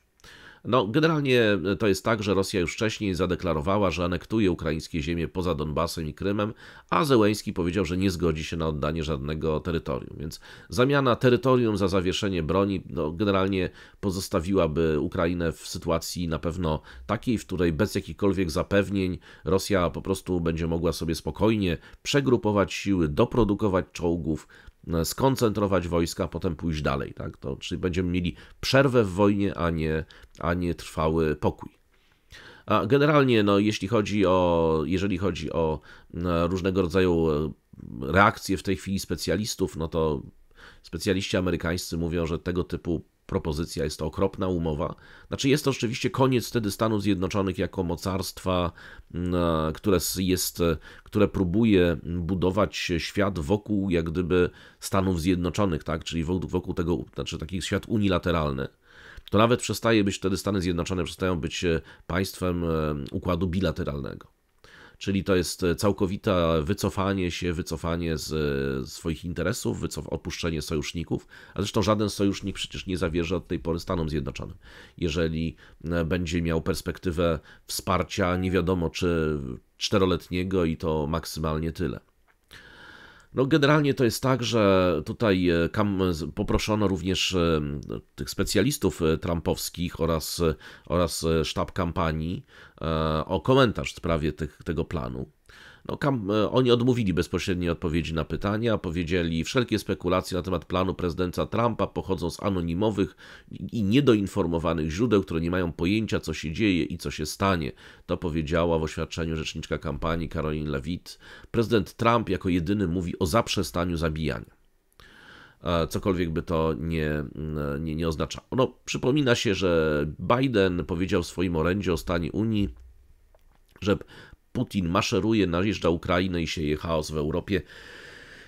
No, generalnie e, to jest tak, że Rosja już wcześniej zadeklarowała, że anektuje ukraińskie ziemie poza Donbasem i Krymem, a Zełeński powiedział, że nie zgodzi się na oddanie żadnego terytorium. Więc zamiana terytorium za zawieszenie broni no, generalnie pozostawiłaby Ukrainę w sytuacji na pewno takiej, w której bez jakichkolwiek zapewnień Rosja po prostu będzie mogła sobie spokojnie przegrupować siły, doprodukować czołgów, E, skoncentrować wojska, a potem pójść dalej. Tak? To, czyli będziemy mieli przerwę w wojnie, a nie, a nie trwały pokój. A generalnie, no, jeśli chodzi o, jeżeli chodzi o różnego rodzaju e, reakcje w tej chwili specjalistów, no to specjaliści amerykańscy mówią, że tego typu propozycja, jest to okropna umowa. Znaczy jest to oczywiście koniec wtedy Stanów Zjednoczonych jako mocarstwa, mm, e, które jest, e, które próbuje budować świat wokół jak gdyby Stanów Zjednoczonych, tak, czyli wokół tego, znaczy taki świat unilateralny to nawet przestaje być wtedy Stany Zjednoczone, przestają być e, państwem układu bilateralnego czyli to jest e, całkowite wycofanie się, wycofanie z e, swoich interesów, wycof opuszczenie sojuszników, a zresztą żaden sojusznik przecież nie zawierze od tej pory Stanom Zjednoczonym. Jeżeli e, będzie miał perspektywę wsparcia, nie wiadomo czy czteroletniego i to maksymalnie tyle. No generalnie to jest tak, że tutaj e, poproszono również e, tych specjalistów e, trumpowskich oraz, oraz sztab kampanii o komentarz w sprawie tych, tego planu. No, kam, e, oni odmówili bezpośredniej odpowiedzi na pytania, powiedzieli, wszelkie spekulacje na temat planu prezydenta Trumpa pochodzą z anonimowych i niedoinformowanych źródeł, które nie mają pojęcia, co się dzieje i co się stanie. To powiedziała w oświadczeniu rzeczniczka kampanii Caroline Lewitt. Prezydent Trump jako jedyny mówi o zaprzestaniu zabijania e, cokolwiek by to nie, mm, nie, nie oznaczało. No, przypomina się, że Biden powiedział w swoim orędzie o stanie Unii, że Putin maszeruje, najeżdża Ukrainę i sieje chaos w Europie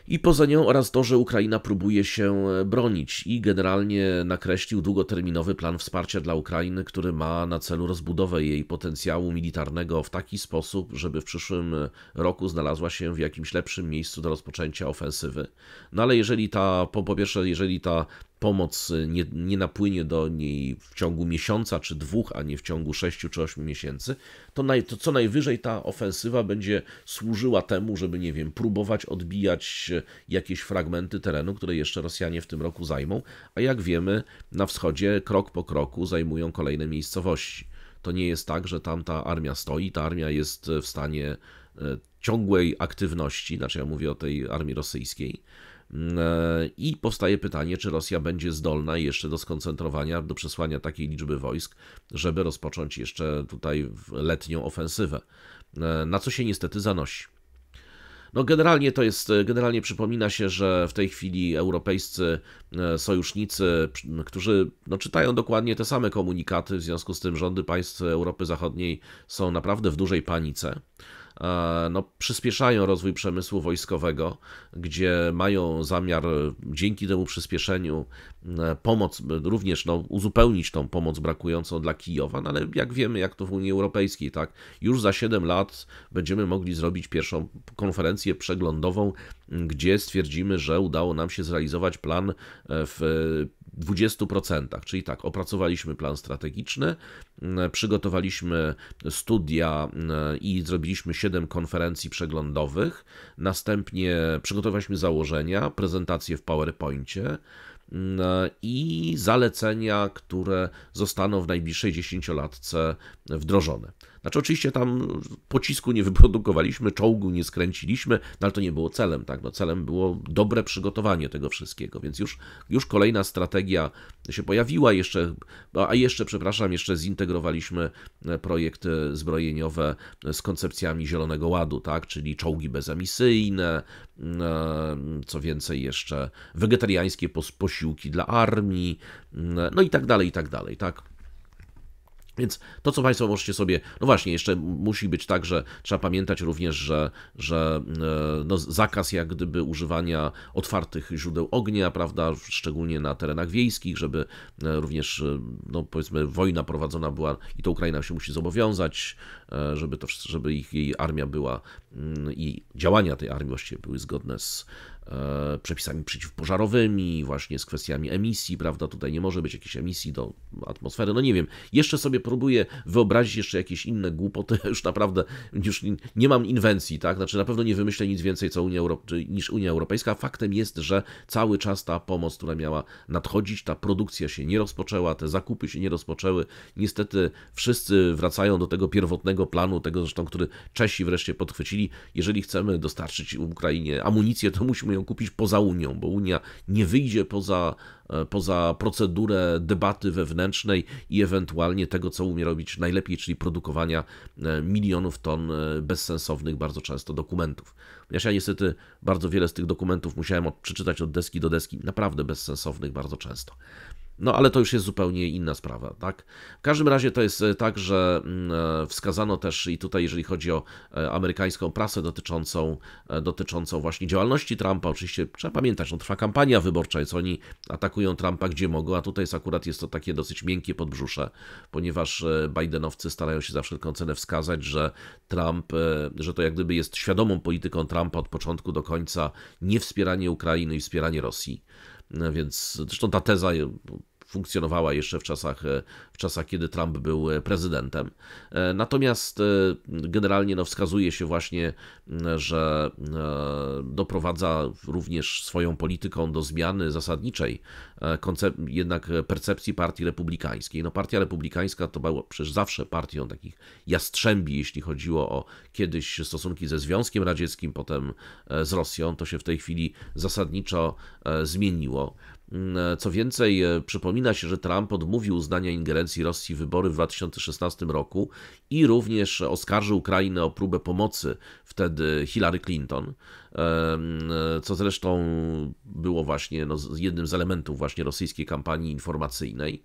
i poza nią oraz to, że Ukraina próbuje się e, bronić i generalnie nakreślił długoterminowy plan wsparcia dla Ukrainy, który ma na celu rozbudowę jej potencjału militarnego w taki sposób, żeby w przyszłym e, roku znalazła się w jakimś lepszym miejscu do rozpoczęcia ofensywy. No ale jeżeli ta, po, po pierwsze, jeżeli ta pomoc y, nie, nie napłynie do niej w ciągu miesiąca czy dwóch, a nie w ciągu sześciu czy ośmiu miesięcy, to, naj, to co najwyżej ta ofensywa będzie służyła temu, żeby, nie wiem, próbować odbijać y, jakieś fragmenty terenu, które jeszcze Rosjanie w tym roku zajmą, a jak wiemy, na wschodzie krok po kroku zajmują kolejne miejscowości. To nie jest tak, że tam ta armia stoi, ta armia jest w stanie y, ciągłej aktywności, znaczy ja mówię o tej armii rosyjskiej, Mm, e, I powstaje pytanie, czy Rosja będzie zdolna jeszcze do skoncentrowania, do przesłania takiej liczby wojsk, żeby rozpocząć jeszcze tutaj letnią ofensywę. E, na co się niestety zanosi. No generalnie to jest, generalnie przypomina się, że w tej chwili europejscy e, sojusznicy, którzy no, czytają dokładnie te same komunikaty, w związku z tym rządy państw Europy Zachodniej są naprawdę w dużej panice. E, no, przyspieszają rozwój przemysłu wojskowego, gdzie mają zamiar dzięki temu przyspieszeniu e, pomoc, również no, uzupełnić tą pomoc brakującą dla Kijowa, no, ale jak wiemy, jak to w Unii Europejskiej, tak, już za 7 lat będziemy mogli zrobić pierwszą konferencję przeglądową, gdzie stwierdzimy, że udało nam się zrealizować plan e, w 20%. Czyli tak, opracowaliśmy plan strategiczny, przygotowaliśmy studia i zrobiliśmy 7 konferencji przeglądowych, następnie przygotowaliśmy założenia, prezentacje w PowerPoincie i zalecenia, które zostaną w najbliższej dziesięciolatce wdrożone. Znaczy oczywiście tam pocisku nie wyprodukowaliśmy, czołgu nie skręciliśmy, no ale to nie było celem, tak? No celem było dobre przygotowanie tego wszystkiego, więc już, już kolejna strategia się pojawiła, jeszcze, a jeszcze, przepraszam, jeszcze zintegrowaliśmy e, projekty e, zbrojeniowe e, z koncepcjami Zielonego Ładu, tak? Czyli czołgi bezemisyjne, co więcej jeszcze wegetariańskie posiłki dla armii, no i tak dalej, i tak dalej, tak? Więc to, co Państwo możecie sobie, no właśnie, jeszcze musi być tak, że trzeba pamiętać również, że, że e, no, zakaz jak gdyby używania otwartych źródeł ognia, prawda, szczególnie na terenach wiejskich, żeby e, również, e, no powiedzmy, wojna prowadzona była i to Ukraina się musi zobowiązać, żeby, to, żeby ich, jej armia była mm, i działania tej armii właściwie były zgodne z, E, przepisami przeciwpożarowymi, właśnie z kwestiami emisji, prawda? Tutaj nie może być jakiejś emisji do atmosfery. No nie wiem, jeszcze sobie próbuję wyobrazić jeszcze jakieś inne głupoty. Już naprawdę już nie mam inwencji, tak? Znaczy na pewno nie wymyślę nic więcej co Unia Euro... niż Unia Europejska. Faktem jest, że cały czas ta pomoc, która miała nadchodzić, ta produkcja się nie rozpoczęła, te zakupy się nie rozpoczęły. Niestety wszyscy wracają do tego pierwotnego planu, tego zresztą, który Czesi wreszcie podchwycili. Jeżeli chcemy dostarczyć Ukrainie amunicję, to musimy ją kupić poza Unią, bo Unia nie wyjdzie poza, e, poza procedurę debaty wewnętrznej i ewentualnie tego, co umie robić najlepiej, czyli produkowania e, milionów ton e, bezsensownych bardzo często dokumentów. Ponieważ ja niestety bardzo wiele z tych dokumentów musiałem od, przeczytać od deski do deski, naprawdę bezsensownych bardzo często. No ale to już jest zupełnie inna sprawa, tak? W każdym razie to jest e, tak, że mm, e, wskazano też i tutaj, jeżeli chodzi o e, amerykańską prasę dotyczącą, dotyczącą właśnie działalności Trumpa, oczywiście trzeba pamiętać, no trwa kampania wyborcza, więc oni atakują Trumpa gdzie mogą, a tutaj jest akurat jest to takie dosyć miękkie podbrzusze, ponieważ Bidenowcy starają się za wszelką cenę wskazać, że Trump, że to jak gdyby jest świadomą polityką Trumpa od początku do końca nie wspieranie Ukrainy i wspieranie Rosji. E, więc zresztą ta teza funkcjonowała jeszcze w czasach, e, w czasach, kiedy Trump był e, prezydentem. E, natomiast generalnie no, wskazuje się właśnie, że doprowadza również swoją polityką do zmiany zasadniczej jednak percepcji partii republikańskiej. No, partia republikańska to była przecież zawsze partią takich jastrzębi, jeśli chodziło o kiedyś stosunki ze Związkiem Radzieckim, potem z Rosją. To się w tej chwili zasadniczo zmieniło. Mm, e, co więcej, e, przypomina się, że Trump odmówił uznania ingerencji Rosji w wybory w 2016 roku i również oskarżył Ukrainę o próbę pomocy wtedy Hillary Clinton. E, co zresztą było właśnie no, jednym z elementów właśnie rosyjskiej kampanii informacyjnej.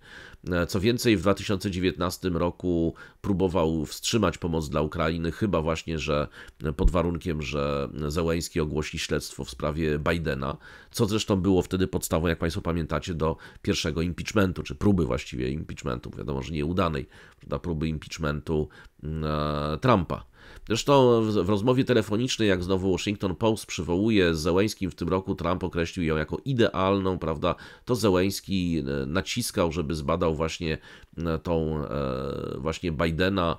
E, co więcej, w 2019 roku próbował wstrzymać pomoc dla Ukrainy, chyba właśnie, że pod warunkiem, że Zełański ogłosi śledztwo w sprawie Bidena, co zresztą było wtedy podstawą, jak Państwo pamiętacie, do pierwszego impeachmentu, czy próby właściwie impeachmentu, wiadomo, że nieudanej, do próby impeachmentu e, Trumpa. Zresztą w rozmowie telefonicznej, jak znowu Washington Post przywołuje z Zełeńskim w tym roku, Trump określił ją jako idealną, prawda? To Zełeński e, naciskał, żeby zbadał właśnie e, tą e, właśnie Bidena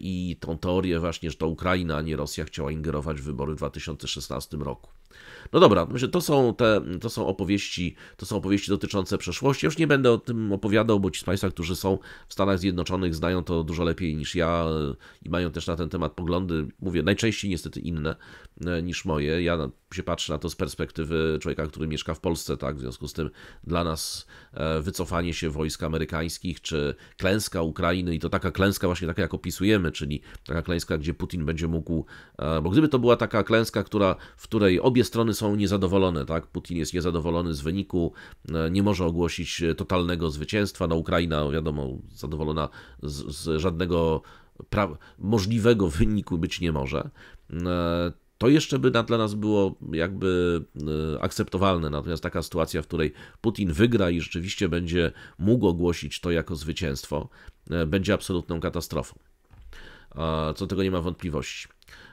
i tą teorię właśnie, że to Ukraina, a nie Rosja chciała ingerować w wybory w 2016 roku. No dobra, to są te, to są opowieści, to są opowieści dotyczące przeszłości. Już nie będę o tym opowiadał, bo ci z Państwa, którzy są w Stanach Zjednoczonych, znają to dużo lepiej niż ja e, i mają też na ten temat poglądy, mówię, najczęściej niestety inne e, niż moje. Ja się patrzę na to z perspektywy człowieka, który mieszka w Polsce, tak, w związku z tym dla nas e, wycofanie się wojsk amerykańskich, czy klęska Ukrainy i to taka klęska właśnie taka, jak opisujemy, czyli taka klęska, gdzie Putin będzie mógł, bo gdyby to była taka klęska, która, w której obie obie strony są niezadowolone, tak? Putin jest niezadowolony z wyniku, e, nie może ogłosić e, totalnego zwycięstwa. No Ukraina, wiadomo, zadowolona z, z żadnego pra- możliwego wyniku być nie może. E, to jeszcze by na, dla nas było jakby akceptowalne, natomiast taka sytuacja, w której Putin wygra i rzeczywiście będzie mógł ogłosić to jako zwycięstwo, będzie absolutną katastrofą. Co do tego nie ma wątpliwości.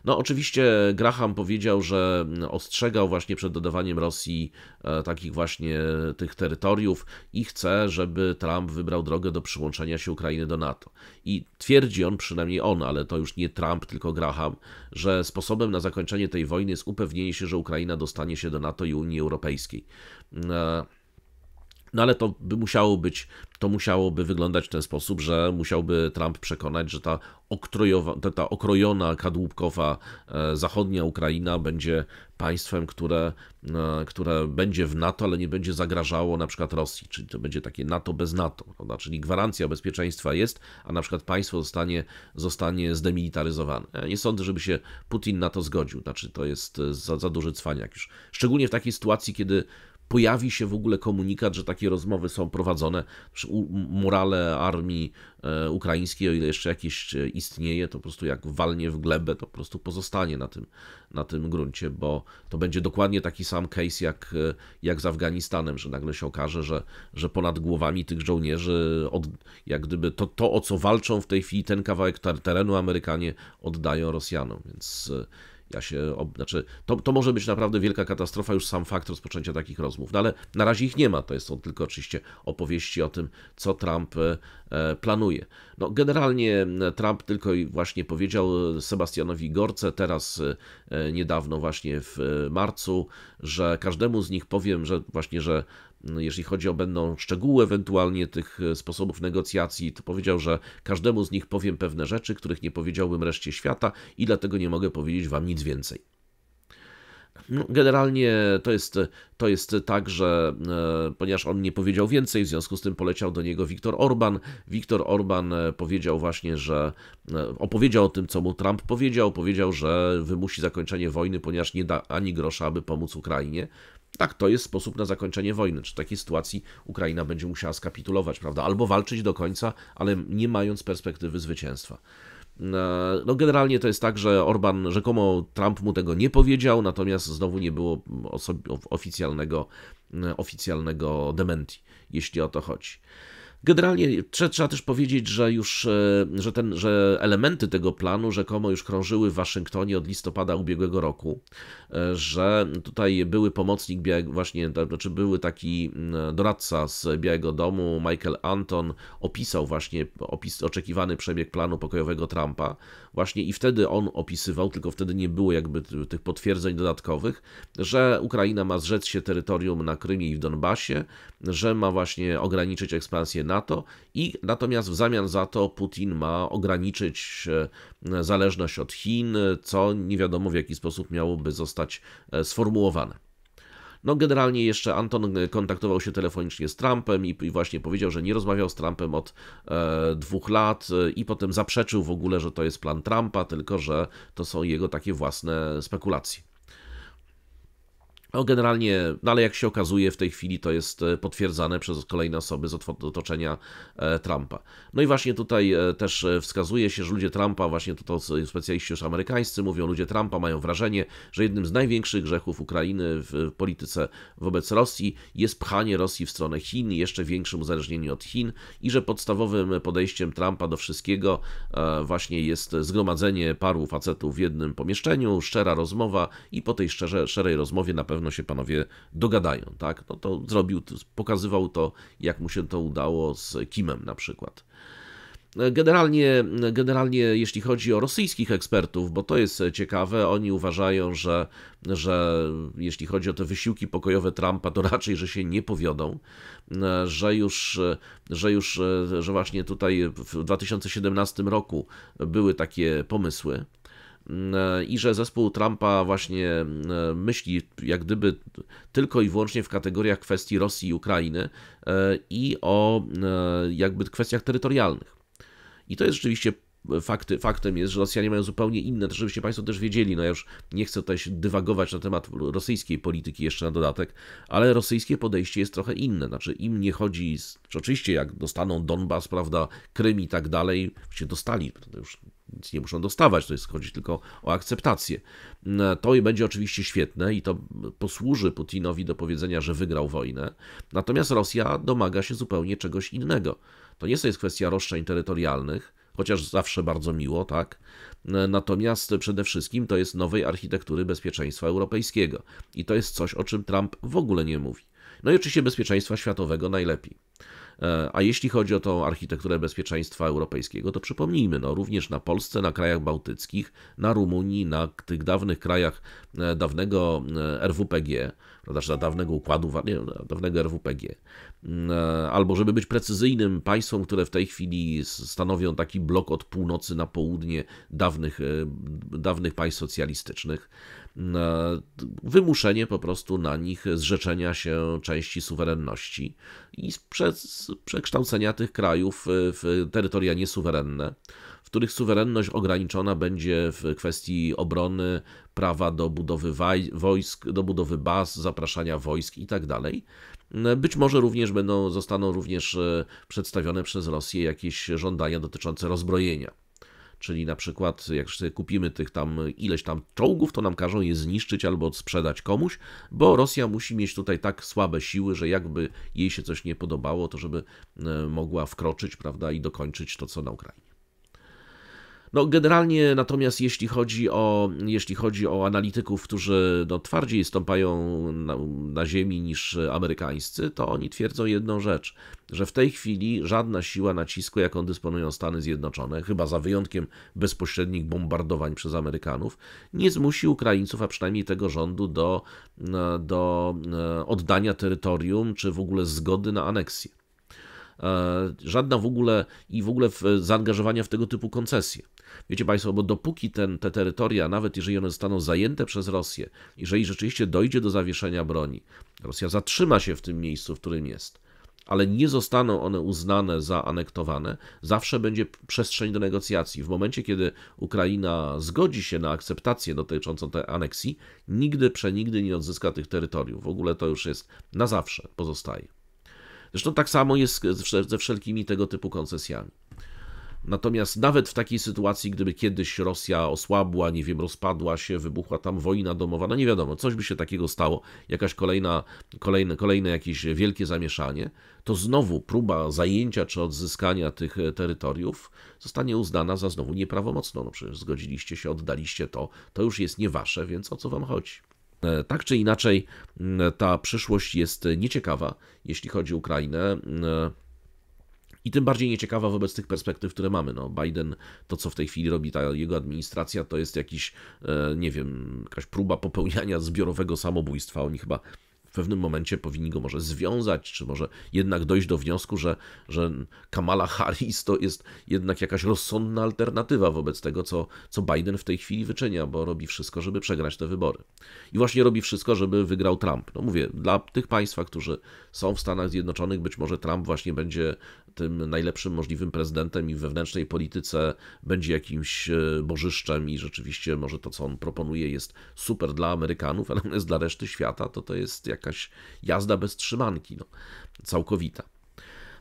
No oczywiście Graham powiedział, że ostrzegał właśnie przed dodawaniem Rosji e, takich właśnie tych terytoriów i chce, żeby Trump wybrał drogę do przyłączenia się Ukrainy do NATO. I twierdzi on, przynajmniej on, ale to już nie Trump, tylko Graham, że sposobem na zakończenie tej wojny jest upewnienie się, że Ukraina dostanie się do NATO i Unii Europejskiej. E, no ale to by musiało być, to musiałoby wyglądać w ten sposób, że musiałby Trump przekonać, że ta, ta, ta okrojona, kadłubkowa e, zachodnia Ukraina będzie państwem, które, e, które będzie w NATO, ale nie będzie zagrażało na przykład Rosji, czyli to będzie takie NATO bez NATO, prawda? czyli gwarancja bezpieczeństwa jest, a na przykład państwo zostanie, zostanie zdemilitaryzowane. Ja nie sądzę, żeby się Putin na to zgodził, znaczy to jest za, za duży cwaniak już. Szczególnie w takiej sytuacji, kiedy pojawi się w ogóle komunikat, że takie rozmowy są prowadzone. Murale armii e, ukraińskiej, o ile jeszcze jakieś e, istnieje, to po prostu jak walnie w glebę, to po prostu pozostanie na tym, na tym gruncie, bo to będzie dokładnie taki sam case jak, e, jak z Afganistanem, że nagle się okaże, że, że ponad głowami tych żołnierzy, od, jak gdyby to, to, o co walczą w tej chwili, ten kawałek terenu Amerykanie oddają Rosjanom, więc ja się, znaczy, to, to może być naprawdę wielka katastrofa, już sam fakt rozpoczęcia takich rozmów. No ale na razie ich nie ma, to jest, są tylko oczywiście opowieści o tym, co Trump e, e, planuje. No, generalnie Trump tylko i właśnie powiedział Sebastianowi Gorce teraz e, niedawno, właśnie w marcu, że każdemu z nich powiem, że właśnie, że no, Jeśli chodzi o będą szczegóły ewentualnie tych e, sposobów negocjacji, to powiedział, że każdemu z nich powiem pewne rzeczy, których nie powiedziałbym reszcie świata i dlatego nie mogę powiedzieć wam nic więcej. No, generalnie to jest, to jest tak, że e, ponieważ on nie powiedział więcej, w związku z tym poleciał do niego Viktor Orban. Viktor Orban e, powiedział właśnie, że opowiedział o tym, co mu Trump powiedział. Powiedział, że wymusi zakończenie wojny, ponieważ nie da ani grosza, aby pomóc Ukrainie. Tak, to jest sposób na zakończenie wojny. Czy w takiej sytuacji Ukraina będzie musiała skapitulować, prawda? Albo walczyć do końca, ale nie mając perspektywy zwycięstwa. E, no generalnie to jest tak, że Orban, rzekomo Trump mu tego nie powiedział, natomiast znowu nie było oficjalnego, e, oficjalnego dementi, jeśli o to chodzi. Generalnie trzeba też powiedzieć, że już e, że ten, że elementy tego planu rzekomo już krążyły w Waszyngtonie od listopada ubiegłego roku, e, że tutaj były pomocnik właśnie, to znaczy były taki doradca z Białego Domu, Michael Anton, opisał właśnie opis, oczekiwany przebieg planu pokojowego Trumpa, właśnie i wtedy on opisywał, tylko wtedy nie było jakby tych potwierdzeń dodatkowych, że Ukraina ma zrzec się terytorium na Krymie i w Donbasie, że ma właśnie ograniczyć ekspansję na NATO i natomiast w zamian za to Putin ma ograniczyć e, zależność od Chin, co nie wiadomo w jaki sposób miałoby zostać e, sformułowane. No generalnie jeszcze Anton e, kontaktował się telefonicznie z Trumpem i, właśnie powiedział, że nie rozmawiał z Trumpem od e, dwóch lat i potem zaprzeczył w ogóle, że to jest plan Trumpa, tylko że to są jego takie własne spekulacje. No generalnie, no ale jak się okazuje, w tej chwili to jest e, potwierdzane przez kolejne osoby z otoczenia e, Trumpa. No i właśnie tutaj e, też wskazuje się, że ludzie Trumpa, właśnie to, to specjaliści już amerykańscy mówią, ludzie Trumpa mają wrażenie, że jednym z największych grzechów Ukrainy w polityce wobec Rosji jest pchanie Rosji w stronę Chin, jeszcze większym uzależnieniu od Chin i że podstawowym podejściem Trumpa do wszystkiego właśnie jest zgromadzenie paru facetów w jednym pomieszczeniu, szczera rozmowa i po tej szczerze, szczerej rozmowie na pewno pewno się panowie dogadają, tak? No to zrobił, pokazywał to, jak mu się to udało z Kimem na przykład. Generalnie, generalnie, jeśli chodzi o rosyjskich ekspertów, bo to jest ciekawe, oni uważają, że, że jeśli chodzi o te wysiłki pokojowe Trumpa, to raczej, że się nie powiodą, że już, że już, że właśnie tutaj w 2017 roku były takie pomysły E, i że zespół Trumpa właśnie e, myśli jak gdyby tylko i wyłącznie w kategoriach kwestii Rosji i Ukrainy e, i o jakby kwestiach terytorialnych. I to jest rzeczywiście fakty, faktem jest, że Rosjanie mają zupełnie inne, to żebyście Państwo też wiedzieli, no ja już nie chcę tutaj dywagować na temat rosyjskiej polityki jeszcze na dodatek, ale rosyjskie podejście jest trochę inne, znaczy im nie chodzi, z, oczywiście jak dostaną Donbas, prawda, Krym i tak dalej, się dostali, to już nic nie muszą dostawać, to jest chodzi tylko o akceptację. Mm, to i będzie oczywiście świetne i to posłuży Putinowi do powiedzenia, że wygrał wojnę. Natomiast Rosja domaga się zupełnie czegoś innego. To nie jest kwestia roszczeń terytorialnych, chociaż zawsze bardzo miło, tak? Mm, natomiast przede wszystkim to jest nowej architektury bezpieczeństwa europejskiego i to jest coś, o czym Trump w ogóle nie mówi. No i oczywiście bezpieczeństwa światowego najlepiej. E, a jeśli chodzi o tą architekturę bezpieczeństwa europejskiego, to przypomnijmy, no, również na Polsce, na krajach bałtyckich, na Rumunii, na tych dawnych krajach e, dawnego e, RWPG, prawda, dawnego układu, nie, no, dawnego RWPG, mm, albo żeby być precyzyjnym, państwom, które w tej chwili stanowią taki blok od północy na południe dawnych, dawnych państw socjalistycznych, E, wymuszenie po prostu na nich zrzeczenia się części suwerenności i przez przekształcenia tych krajów e, w terytoria niesuwerenne, w których suwerenność ograniczona będzie w kwestii obrony, prawa do budowy wojsk, do budowy baz, zapraszania wojsk itd. Tak e, być może również będą, zostaną również przedstawione przez Rosję jakieś żądania dotyczące rozbrojenia Czyli na przykład, jak sobie kupimy tych tam ileś tam czołgów, to nam każą je zniszczyć albo sprzedać komuś, bo Rosja musi mieć tutaj tak słabe siły, że jakby jej się coś nie podobało, to żeby e, mogła wkroczyć, prawda, i dokończyć to, co na Ukrainie. No, generalnie natomiast jeśli chodzi o, jeśli chodzi o analityków, którzy no, twardziej stąpają na, na ziemi niż amerykańscy, to oni twierdzą jedną rzecz, że w tej chwili żadna siła nacisku, jaką dysponują Stany Zjednoczone, chyba za wyjątkiem bezpośrednich bombardowań przez Amerykanów, nie zmusi Ukraińców, a przynajmniej tego rządu, do, do e, oddania terytorium, czy w ogóle zgody na aneksję e, żadna w ogóle i w ogóle w zaangażowania w tego typu koncesje. Wiecie Państwo, bo dopóki ten, te terytoria, nawet jeżeli one zostaną zajęte przez Rosję, jeżeli rzeczywiście dojdzie do zawieszenia broni, Rosja zatrzyma się w tym miejscu, w którym jest, ale nie zostaną one uznane za anektowane, zawsze będzie przestrzeń do negocjacji. W momencie, kiedy Ukraina zgodzi się na akceptację dotyczącą tej aneksji, nigdy, przenigdy nie odzyska tych terytoriów. W ogóle to już jest na zawsze, pozostaje. Zresztą tak samo jest ze wszelkimi tego typu koncesjami. Natomiast nawet w takiej sytuacji, gdyby kiedyś Rosja osłabła, nie wiem, rozpadła się, wybuchła tam wojna domowa, no nie wiadomo, coś by się takiego stało, jakaś kolejna, kolejne, kolejne jakieś wielkie zamieszanie, to znowu próba zajęcia czy odzyskania tych terytoriów zostanie uznana za znowu nieprawomocną. No przecież zgodziliście się, oddaliście to, to już jest nie wasze, więc o co wam chodzi? E, tak czy inaczej, ta przyszłość jest nieciekawa, jeśli chodzi o Ukrainę i tym bardziej nieciekawa wobec tych perspektyw, które mamy. No, Biden, to co w tej chwili robi ta jego administracja, to jest jakiś, e, nie wiem, jakaś próba popełniania zbiorowego samobójstwa. Oni chyba w pewnym momencie powinni go może związać, czy może jednak dojść do wniosku, że, że Kamala Harris to jest jednak jakaś rozsądna alternatywa wobec tego, co, co Biden w tej chwili wyczynia, bo robi wszystko, żeby przegrać te wybory. I właśnie robi wszystko, żeby wygrał Trump. No mówię, dla tych państwa, którzy są w Stanach Zjednoczonych, być może Trump właśnie będzie tym najlepszym możliwym prezydentem i w wewnętrznej polityce będzie jakimś e, bożyszczem i rzeczywiście może to, co on proponuje jest super dla Amerykanów, ale jest dla reszty świata, to to jest jak jakaś jazda bez trzymanki, no, całkowita.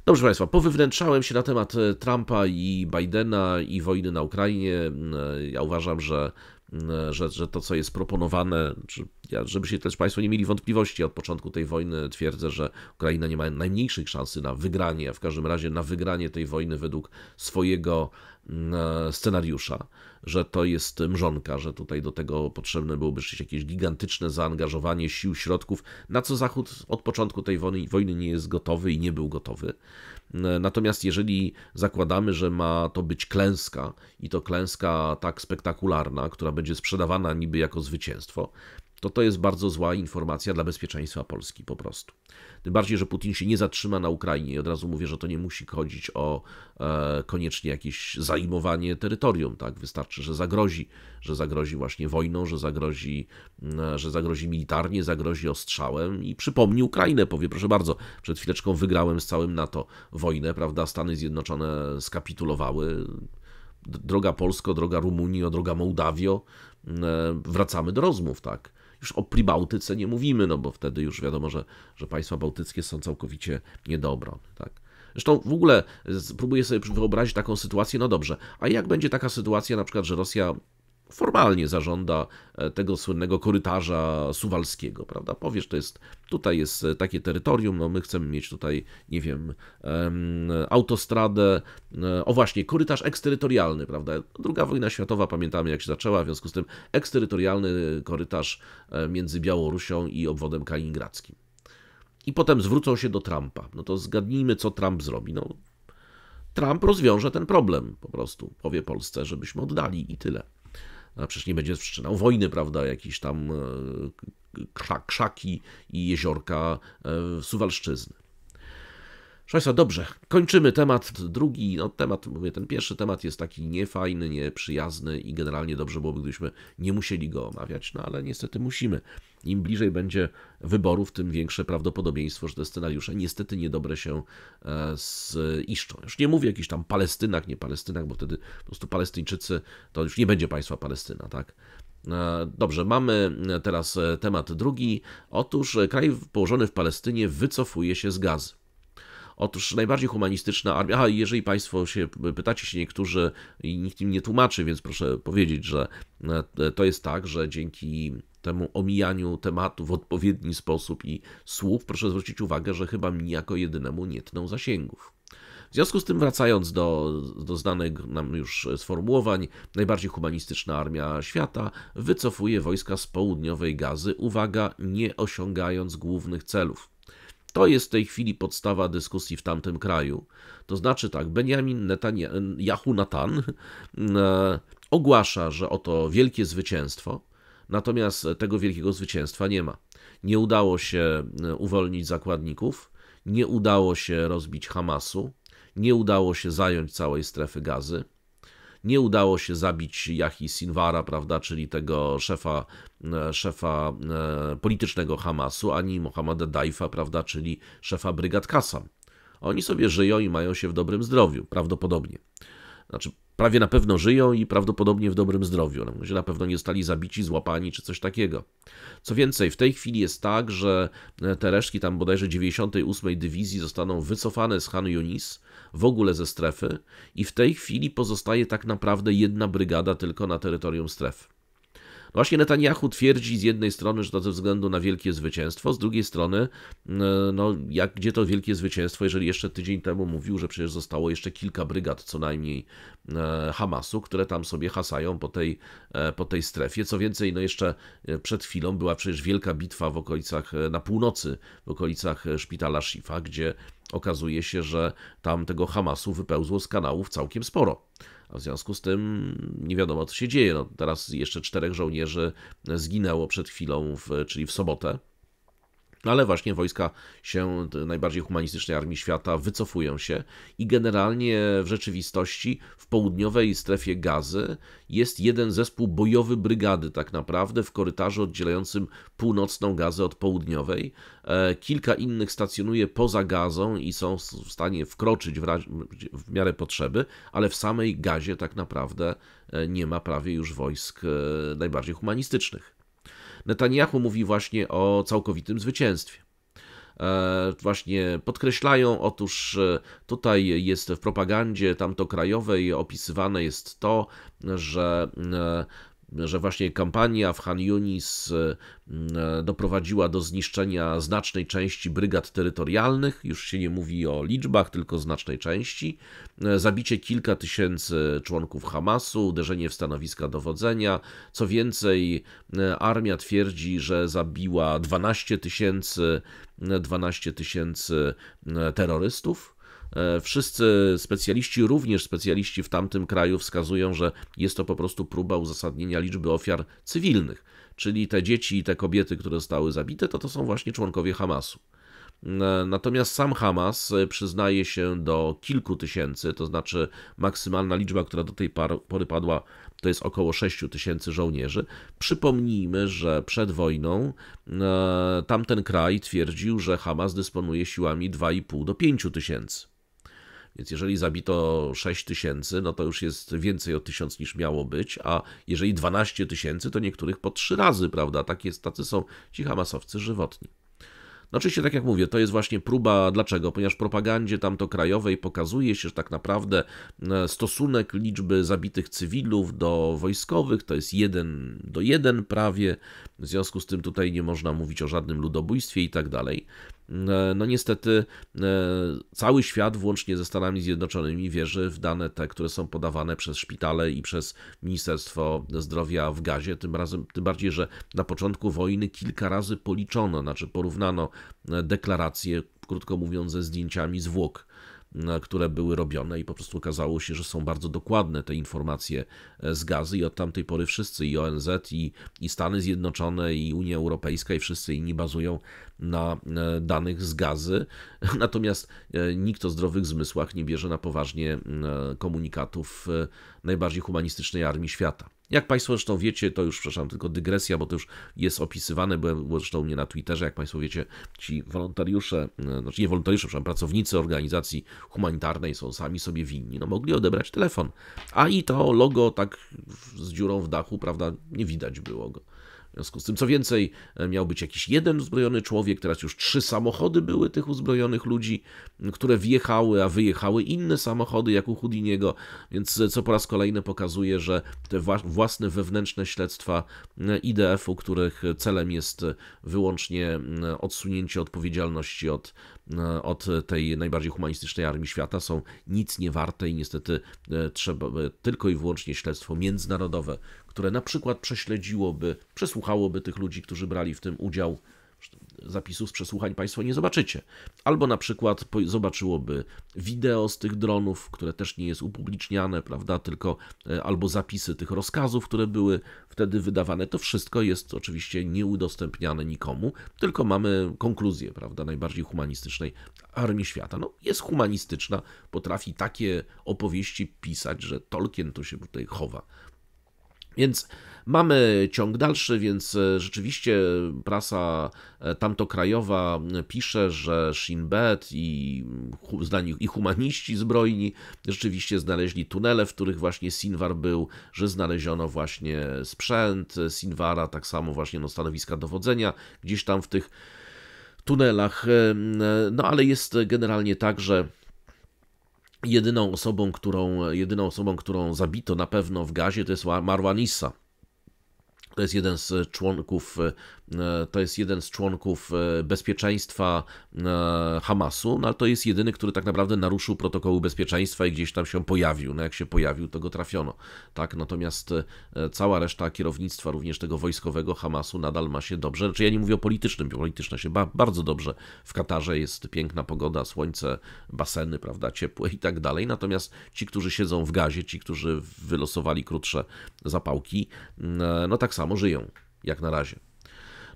Dobrze Państwa, powywnętrzałem się na temat e, Trumpa i Bidena i wojny na Ukrainie. Mm, e, ja uważam, że E, że, że to, co jest proponowane, czy, ja, żeby się też Państwo nie mieli wątpliwości, od początku tej wojny twierdzę, że Ukraina nie ma najmniejszych szansy na wygranie, a w każdym razie na wygranie tej wojny według swojego mm, e, scenariusza, że to jest mrzonka, że tutaj do tego potrzebne byłoby jakieś gigantyczne zaangażowanie sił, środków, na co Zachód od początku tej wojny, wojny nie jest gotowy i nie był gotowy. E, natomiast jeżeli zakładamy, że ma to być klęska i to klęska tak spektakularna, która będzie sprzedawana niby jako zwycięstwo, to to jest bardzo zła informacja dla bezpieczeństwa Polski po prostu. Tym bardziej, że Putin się nie zatrzyma na Ukrainie i od razu mówię, że to nie musi chodzić o e, koniecznie jakieś zajmowanie terytorium, tak? Wystarczy, że zagrozi, że zagrozi właśnie wojną, że zagrozi, e, że zagrozi militarnie, zagrozi ostrzałem i przypomni Ukrainę, powie, proszę bardzo, przed chwileczką wygrałem z całym NATO wojnę, prawda? Stany Zjednoczone skapitulowały. Droga Polsko, droga Rumunio, droga Mołdawio, e, wracamy do rozmów, tak? Już o Pribałtyce nie mówimy, no bo wtedy już wiadomo, że, że państwa bałtyckie są całkowicie nie Tak? Zresztą w ogóle próbuję sobie wyobrazić taką sytuację, no dobrze, a jak będzie taka sytuacja na przykład, że Rosja formalnie zażąda e, tego słynnego korytarza suwalskiego, prawda? Powiesz, to jest, tutaj jest e, takie terytorium, no my chcemy mieć tutaj, nie wiem, autostradę, e, o właśnie, korytarz eksterytorialny, prawda? Druga wojna światowa, pamiętamy jak się zaczęła, w związku z tym eksterytorialny korytarz między Białorusią i obwodem kaliningradzkim. I potem zwrócą się do Trumpa. No to zgadnijmy, co Trump zrobi. No, Trump rozwiąże ten problem po prostu. Powie Polsce, żebyśmy oddali i tyle przecież nie będzie przyczynał wojny, prawda, jakiś tam e, krzaki i jeziorka e, Suwalszczyzny. Proszę Państwa, dobrze, kończymy temat drugi, no temat, mówię, ten pierwszy temat jest taki niefajny, nieprzyjazny i generalnie dobrze byłoby, gdybyśmy nie musieli go omawiać, no ale niestety musimy im bliżej będzie wyborów, tym większe prawdopodobieństwo, że te scenariusze niestety niedobre się e, ziszczą. Już nie mówię o jakichś tam Palestynach, nie Palestynach, bo wtedy po prostu Palestyńczycy to już nie będzie państwa Palestyna, tak? E, dobrze, mamy teraz temat drugi. Otóż e, kraj położony w Palestynie wycofuje się z gazy. Otóż najbardziej humanistyczna armia, aha, jeżeli Państwo się pytacie się niektórzy i nikt im nie tłumaczy, więc proszę powiedzieć, że e, to jest tak, że dzięki temu omijaniu tematu w odpowiedni sposób i słów, proszę zwrócić uwagę, że chyba mi jako jedynemu nie tną zasięgów. W związku z tym, wracając do, do znanych nam już sformułowań, najbardziej humanistyczna armia świata wycofuje wojska z południowej gazy, uwaga, nie osiągając głównych celów. To jest w tej chwili podstawa dyskusji w tamtym kraju. To znaczy tak, Benjamin Netanyahu Natan e, ogłasza, że oto wielkie zwycięstwo, natomiast tego wielkiego zwycięstwa nie ma. Nie udało się e, uwolnić zakładników, nie udało się rozbić Hamasu, nie udało się zająć całej strefy gazy, nie udało się zabić Yahi Sinwara, prawda, czyli tego szefa, e, szefa e, politycznego Hamasu, ani Mohammada Dajfa, prawda, czyli szefa brygad Kasam. Oni sobie żyją i mają się w dobrym zdrowiu, prawdopodobnie. Znaczy, prawie na pewno żyją i prawdopodobnie w dobrym zdrowiu. No, na pewno nie zostali zabici, złapani czy coś takiego. Co więcej, w tej chwili jest tak, że e, te resztki tam bodajże 98 Dywizji zostaną wycofane z Han Yunis w ogóle ze strefy i w tej chwili pozostaje tak naprawdę jedna brygada tylko na terytorium strefy. Właśnie Netanyahu twierdzi z jednej strony, że to ze względu na wielkie zwycięstwo, z drugiej strony, e, no jak, gdzie to wielkie zwycięstwo, jeżeli jeszcze tydzień temu mówił, że przecież zostało jeszcze kilka brygad co najmniej e, Hamasu, które tam sobie hasają po tej, e, po tej strefie. Co więcej, no jeszcze przed chwilą była przecież wielka bitwa w okolicach, na północy, w okolicach szpitala Shifa, gdzie okazuje się, że tam tego Hamasu wypełzło z kanałów całkiem sporo a w związku z tym nie wiadomo, co się dzieje. No, teraz jeszcze czterech żołnierzy zginęło przed chwilą, w, czyli w sobotę, no ale właśnie wojska się najbardziej humanistycznej armii świata wycofują się i generalnie w rzeczywistości w południowej strefie gazy jest jeden zespół bojowy brygady tak naprawdę w korytarzu oddzielającym północną gazę od południowej. E, kilka innych stacjonuje poza gazą i są w stanie wkroczyć w, w miarę potrzeby, ale w samej gazie tak naprawdę e, nie ma prawie już wojsk e, najbardziej humanistycznych. Netanyahu mówi właśnie o całkowitym zwycięstwie. E, właśnie podkreślają, otóż e, tutaj jest w propagandzie tamto krajowej opisywane jest to, że e, że właśnie kampania w Han Yunis e, mm, doprowadziła do zniszczenia znacznej części brygad terytorialnych, już się nie mówi o liczbach, tylko znacznej części, e, zabicie kilka tysięcy członków Hamasu, uderzenie w stanowiska dowodzenia, co więcej e, armia twierdzi, że zabiła 12 tysięcy 12 tysięcy terrorystów, E, wszyscy specjaliści, również specjaliści w tamtym kraju wskazują, że jest to po prostu próba uzasadnienia liczby ofiar cywilnych, czyli te dzieci i te kobiety, które zostały zabite, to to są właśnie członkowie Hamasu. E, natomiast sam Hamas e, przyznaje się do kilku tysięcy, to znaczy maksymalna liczba, która do tej pory padła, to jest około 6 tysięcy żołnierzy. Przypomnijmy, że przed wojną tamten kraj twierdził, że Hamas dysponuje siłami 2,5 do 5 tysięcy. Więc jeżeli zabito 6 tysięcy, no to już jest więcej o tysiąc niż miało być, a jeżeli 12 tysięcy, to niektórych po trzy razy, prawda? Tak jest, tacy są ci hamasowcy żywotni. No oczywiście, tak jak mówię, to jest właśnie próba. Dlaczego? Ponieważ w propagandzie tamto krajowej pokazuje się, że tak naprawdę e, stosunek liczby zabitych cywilów do wojskowych to jest 1 do 1 prawie. W związku z tym tutaj nie można mówić o żadnym ludobójstwie i tak dalej. E, no niestety e, cały świat, włącznie ze Stanami Zjednoczonymi, wierzy w dane te, które są podawane przez szpitale i przez Ministerstwo Zdrowia w Gazie. Tym, razem, tym bardziej, że na początku wojny kilka razy policzono, znaczy porównano e, deklaracje, krótko mówiąc, ze zdjęciami zwłok które były robione i po prostu okazało się, że są bardzo dokładne te informacje e, z gazy i od tamtej pory wszyscy i ONZ i, i Stany Zjednoczone i Unia Europejska i wszyscy inni bazują na e, danych z gazy. Natomiast e, nikt o zdrowych zmysłach nie bierze na poważnie komunikatów najbardziej humanistycznej armii świata. Jak Państwo zresztą wiecie, to już, przepraszam, tylko dygresja, bo to już jest opisywane, byłem zresztą u mnie na Twitterze, jak Państwo wiecie, ci wolontariusze, e, znaczy nie wolontariusze, przepraszam, pracownicy organizacji humanitarnej są sami sobie winni, no mogli odebrać telefon. A i to logo tak z dziurą w dachu, prawda, nie widać było go. W związku z tym, co więcej, e, miał być jakiś jeden uzbrojony człowiek, teraz już trzy samochody były tych uzbrojonych ludzi, które wjechały, a wyjechały inne samochody, jak u Houdiniego, więc e, co po raz kolejny pokazuje, że te własne wewnętrzne śledztwa e, IDF-u, których celem jest wyłącznie odsunięcie odpowiedzialności od, od tej najbardziej humanistycznej armii świata, są nic nie warte i niestety trzeba tylko i wyłącznie śledztwo międzynarodowe, które na przykład prześledziłoby, przesłuchałoby tych ludzi, którzy brali w tym udział. Zapisów z przesłuchań Państwo nie zobaczycie. Albo na przykład zobaczyłoby wideo z tych dronów, które też nie jest upubliczniane, prawda, tylko e, albo zapisy tych rozkazów, które były wtedy wydawane. To wszystko jest oczywiście nieudostępniane nikomu, tylko mamy konkluzję, prawda, najbardziej humanistycznej armii świata. No, jest humanistyczna, potrafi takie opowieści pisać, że Tolkien to się tutaj chowa więc mamy ciąg dalszy, więc e, rzeczywiście prasa e, tamto krajowa pisze, że Shin Bet i, i humaniści zbrojni rzeczywiście znaleźli tunele, w których właśnie Sinwar był, że znaleziono właśnie sprzęt e, Sinwara, tak samo właśnie no, stanowiska dowodzenia gdzieś tam w tych tunelach. No ale jest generalnie tak, że jedyną osobą, którą, jedyną osobą, którą zabito na pewno w gazie, to jest Marwan Issa. To jest jeden z członków E, to jest jeden z członków e, bezpieczeństwa e, Hamasu, no ale to jest jedyny, który tak naprawdę naruszył protokoły bezpieczeństwa i gdzieś tam się pojawił. No jak się pojawił, to go trafiono. Tak? Natomiast cała reszta kierownictwa, również tego wojskowego Hamasu, nadal ma się dobrze. Znaczy ja nie mówię o politycznym, bo polityczne się ba bardzo dobrze. W Katarze jest piękna pogoda, słońce, baseny, prawda, ciepłe i tak dalej. Natomiast ci, którzy siedzą w gazie, ci, którzy wylosowali krótsze zapałki, no tak samo żyją, jak na razie.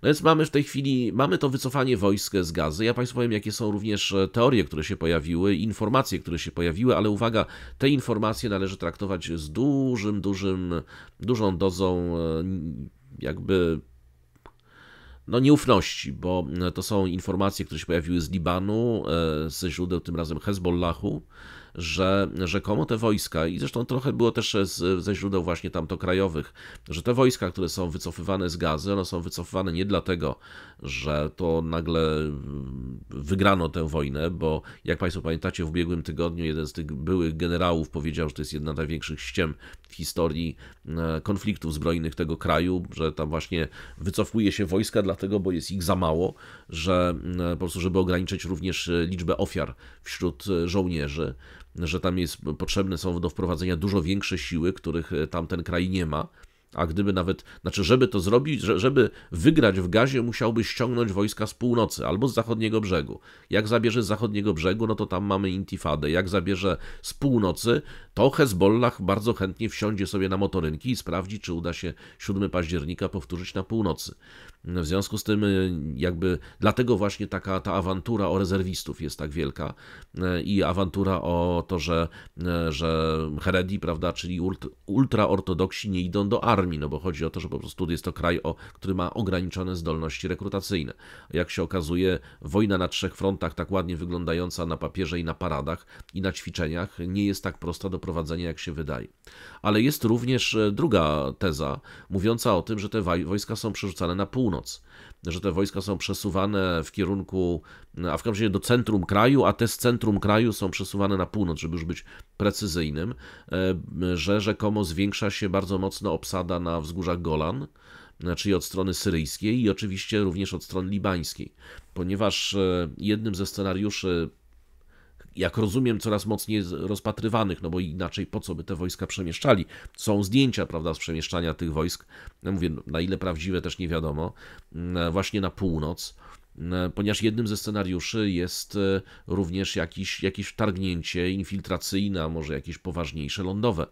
No więc mamy w tej chwili, mamy to wycofanie wojsk z gazy. Ja Państwu powiem, jakie są również e, teorie, które się pojawiły, informacje, które się pojawiły, ale uwaga, te informacje należy traktować z dużym, dużym, dużą dozą e, jakby no, nieufności, bo e, to są informacje, które się pojawiły z Libanu, ze źródeł tym razem Hezbollahu, że rzekomo te wojska, i zresztą trochę było też z, ze źródeł właśnie tamto krajowych, że te wojska, które są wycofywane z gazy, one są wycofywane nie dlatego, że to nagle mm, wygrano tę wojnę, bo jak Państwo pamiętacie, w ubiegłym tygodniu jeden z tych byłych generałów powiedział, że to jest jedna z największych ściem w historii e, konfliktów zbrojnych tego kraju, że tam właśnie wycofuje się wojska dlatego, bo jest ich za mało, że mm, po prostu, żeby ograniczyć również e, liczbę ofiar wśród e, żołnierzy że tam jest, potrzebne są do wprowadzenia dużo większe siły, których e, tamten kraj nie ma. A gdyby nawet, znaczy, żeby to zrobić, żeby wygrać w gazie, musiałby ściągnąć wojska z północy albo z zachodniego brzegu. Jak zabierze z zachodniego brzegu, no to tam mamy intifadę. Jak zabierze z północy, to Hezbollah bardzo chętnie wsiądzie sobie na motorynki i sprawdzi, czy uda się 7 października powtórzyć na północy. W związku z tym, e, jakby dlatego właśnie taka ta awantura o rezerwistów jest tak wielka e, i awantura o to, że, e, że Heredi, prawda, czyli ultraortodoksi nie idą do armii, no bo chodzi o to, że po prostu jest to kraj, o, który ma ograniczone zdolności rekrutacyjne. Jak się okazuje, wojna na trzech frontach, tak ładnie wyglądająca na papierze i na paradach i na ćwiczeniach, nie jest tak prosta do prowadzenie, jak się wydaje. Ale jest również e, druga teza, mówiąca o tym, że te wojska są przerzucane na północ, że te wojska są przesuwane w kierunku, a w każdym razie do centrum kraju, a te z centrum kraju są przesuwane na północ, żeby już być precyzyjnym, e, że rzekomo zwiększa się bardzo mocno obsada na wzgórzach Golan, czyli znaczy od strony syryjskiej i oczywiście również od strony libańskiej, ponieważ e, jednym ze scenariuszy jak rozumiem, coraz mocniej rozpatrywanych, no bo inaczej po co by te wojska przemieszczali? Są zdjęcia, prawda, z przemieszczania tych wojsk, mówię, no, na ile prawdziwe też nie wiadomo, e, właśnie na północ, e, ponieważ jednym ze scenariuszy jest e, również jakiś, jakieś wtargnięcie infiltracyjne, a może jakieś poważniejsze lądowe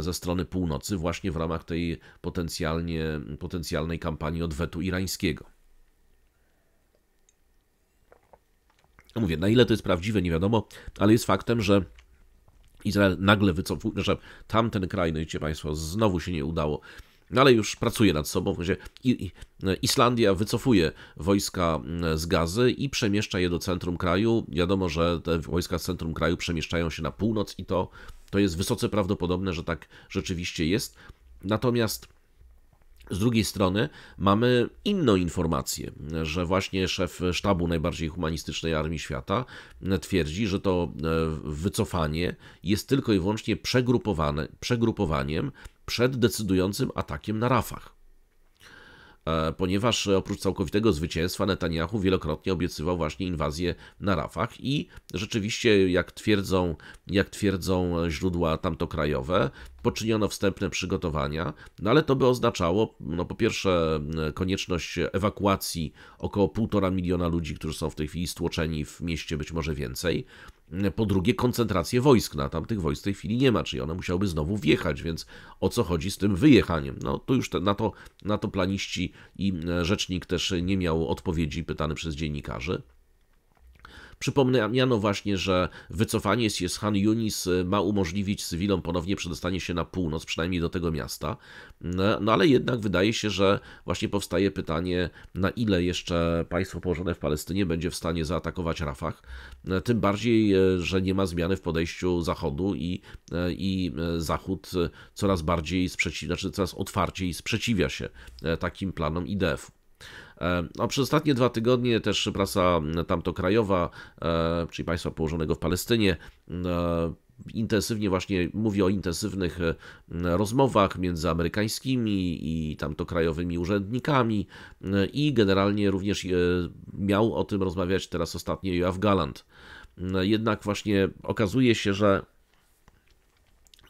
ze strony północy, właśnie w ramach tej potencjalnie, potencjalnej kampanii odwetu irańskiego. Mówię, na ile to jest prawdziwe, nie wiadomo, ale jest faktem, że Izrael nagle wycofuje, że tamten kraj, no wiecie Państwo, znowu się nie udało. No ale już pracuje nad sobą. Islandia wycofuje wojska mm, z gazy i przemieszcza je do centrum kraju. Wiadomo, że te wojska z centrum kraju przemieszczają się na północ i to, to jest wysoce prawdopodobne, że tak rzeczywiście jest. Natomiast z drugiej strony mamy inną informację, że właśnie szef sztabu najbardziej humanistycznej armii świata twierdzi, że to e, wycofanie jest tylko i wyłącznie przegrupowane, przegrupowaniem przed decydującym atakiem na Rafach. E, ponieważ e, oprócz całkowitego zwycięstwa Netanyahu wielokrotnie obiecywał właśnie inwazję na Rafach i rzeczywiście, jak twierdzą, jak twierdzą źródła tamtokrajowe, poczyniono wstępne przygotowania, no ale to by oznaczało, no po pierwsze, konieczność ewakuacji około półtora miliona ludzi, którzy są w tej chwili stłoczeni w mieście, być może więcej, po drugie, koncentrację wojsk na no tamtych wojsk w tej chwili nie ma, czyli one musiałyby znowu wjechać, więc o co chodzi z tym wyjechaniem? No to już te, na, to, na to planiści i rzecznik też nie miał odpowiedzi pytany przez dziennikarzy. Przypomnę właśnie, że wycofanie się z Han Yunis y, ma umożliwić cywilom ponownie przedostanie się na północ, przynajmniej do tego miasta. No, no ale jednak wydaje się, że właśnie powstaje pytanie, na ile jeszcze państwo położone w Palestynie będzie w stanie zaatakować Rafah. E, tym bardziej, e, że nie ma zmiany w podejściu Zachodu i, e, i Zachód coraz bardziej sprzeciwia, znaczy coraz otwarciej sprzeciwia się takim planom IDF-u. E, no, przez ostatnie dwa tygodnie też prasa tamto krajowa, e, czyli państwa położonego w Palestynie, e, intensywnie właśnie mówi o intensywnych rozmowach między amerykańskimi i tamto krajowymi urzędnikami i generalnie również miał o tym rozmawiać teraz ostatnio Joachim Galant. Jednak właśnie okazuje się, że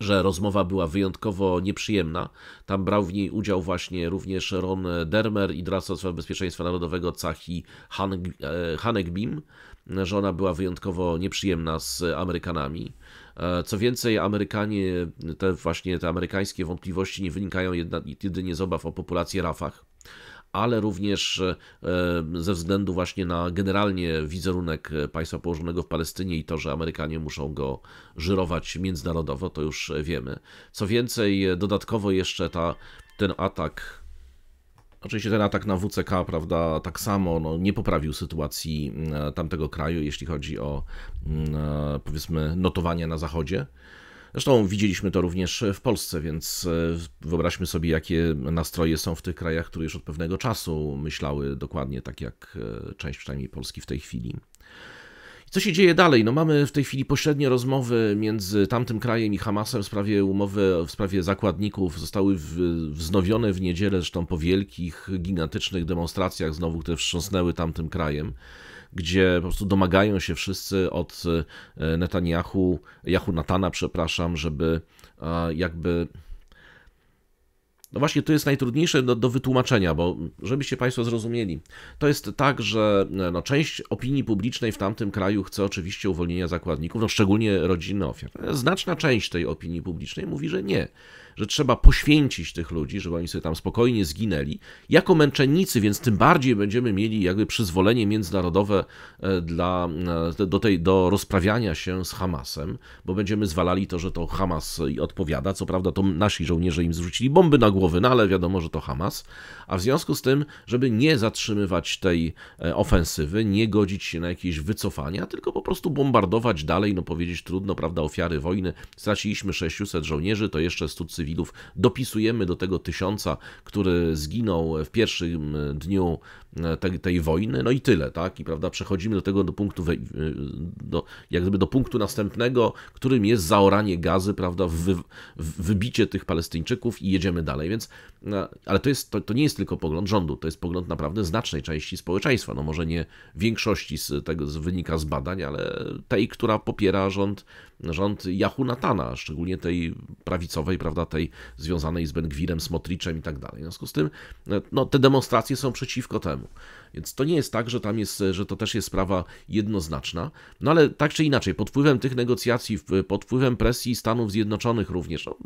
że rozmowa była wyjątkowo nieprzyjemna. Tam brał w niej udział właśnie również Ron Dermer i doradca bezpieczeństwa narodowego Cahi Hanek e, Bim, że ona była wyjątkowo nieprzyjemna z Amerykanami. E, co więcej, Amerykanie, te właśnie te amerykańskie wątpliwości nie wynikają jedynie z obaw o populację Rafach, ale również e, ze względu właśnie na generalnie wizerunek państwa położonego w Palestynie i to, że Amerykanie muszą go żyrować międzynarodowo, to już wiemy. Co więcej, dodatkowo jeszcze ta, ten atak Oczywiście ten atak na WCK, prawda, tak samo no, nie poprawił sytuacji e, tamtego kraju, jeśli chodzi o mm, e, powiedzmy notowania na zachodzie. Zresztą widzieliśmy to również w Polsce, więc e, wyobraźmy sobie, jakie nastroje są w tych krajach, które już od pewnego czasu myślały dokładnie tak jak e, część przynajmniej Polski w tej chwili. Co się dzieje dalej? No mamy w tej chwili pośrednie rozmowy między tamtym krajem i Hamasem w sprawie umowy, w sprawie zakładników. Zostały wznowione w niedzielę, zresztą po wielkich, gigantycznych demonstracjach znowu, które wstrząsnęły tamtym krajem gdzie po prostu domagają się wszyscy od e, Netanyahu, Jahu Natana, przepraszam, żeby e, jakby no właśnie, to jest najtrudniejsze do, do, wytłumaczenia, bo żebyście Państwo zrozumieli, to jest tak, że e, no, część opinii publicznej w tamtym kraju chce oczywiście uwolnienia zakładników, no, szczególnie rodziny ofiar. Znaczna część tej opinii publicznej mówi, że nie, że trzeba poświęcić tych ludzi, żeby oni sobie tam spokojnie zginęli, jako męczennicy, więc tym bardziej będziemy mieli jakby przyzwolenie międzynarodowe e, dla, e, do, tej, do rozprawiania się z Hamasem, bo będziemy zwalali to, że to Hamas odpowiada. Co prawda to nasi żołnierze im zrzucili bomby na głowy, no ale wiadomo, że to Hamas. A w związku z tym, żeby nie zatrzymywać tej e, ofensywy, nie godzić się na jakieś wycofania, tylko po prostu bombardować dalej, no powiedzieć trudno, prawda, ofiary wojny. Straciliśmy 600 żołnierzy, to jeszcze 100 cywilów. Dopisujemy do tego tysiąca, który zginął w pierwszym e, dniu E, tej wojny, no i tyle, tak? I prawda, przechodzimy do tego do punktu, e, do, jak gdyby do punktu następnego, którym jest zaoranie gazy, prawda, wy, wybicie tych Palestyńczyków i jedziemy dalej, więc, e, ale to, jest, to, to nie jest tylko pogląd rządu, to jest pogląd naprawdę znacznej części społeczeństwa, no może nie większości z tego z, wynika z badań, ale tej, która popiera rząd rząd Jahunatana, szczególnie tej prawicowej, prawda, tej związanej z Bengwirem, Smotriczem i tak dalej. W związku z tym e, no, te demonstracje są przeciwko temu. Więc to nie jest tak, że tam jest, e, że to też jest sprawa jednoznaczna. No ale tak czy inaczej, pod wpływem tych negocjacji, pod wpływem presji Stanów Zjednoczonych również, no,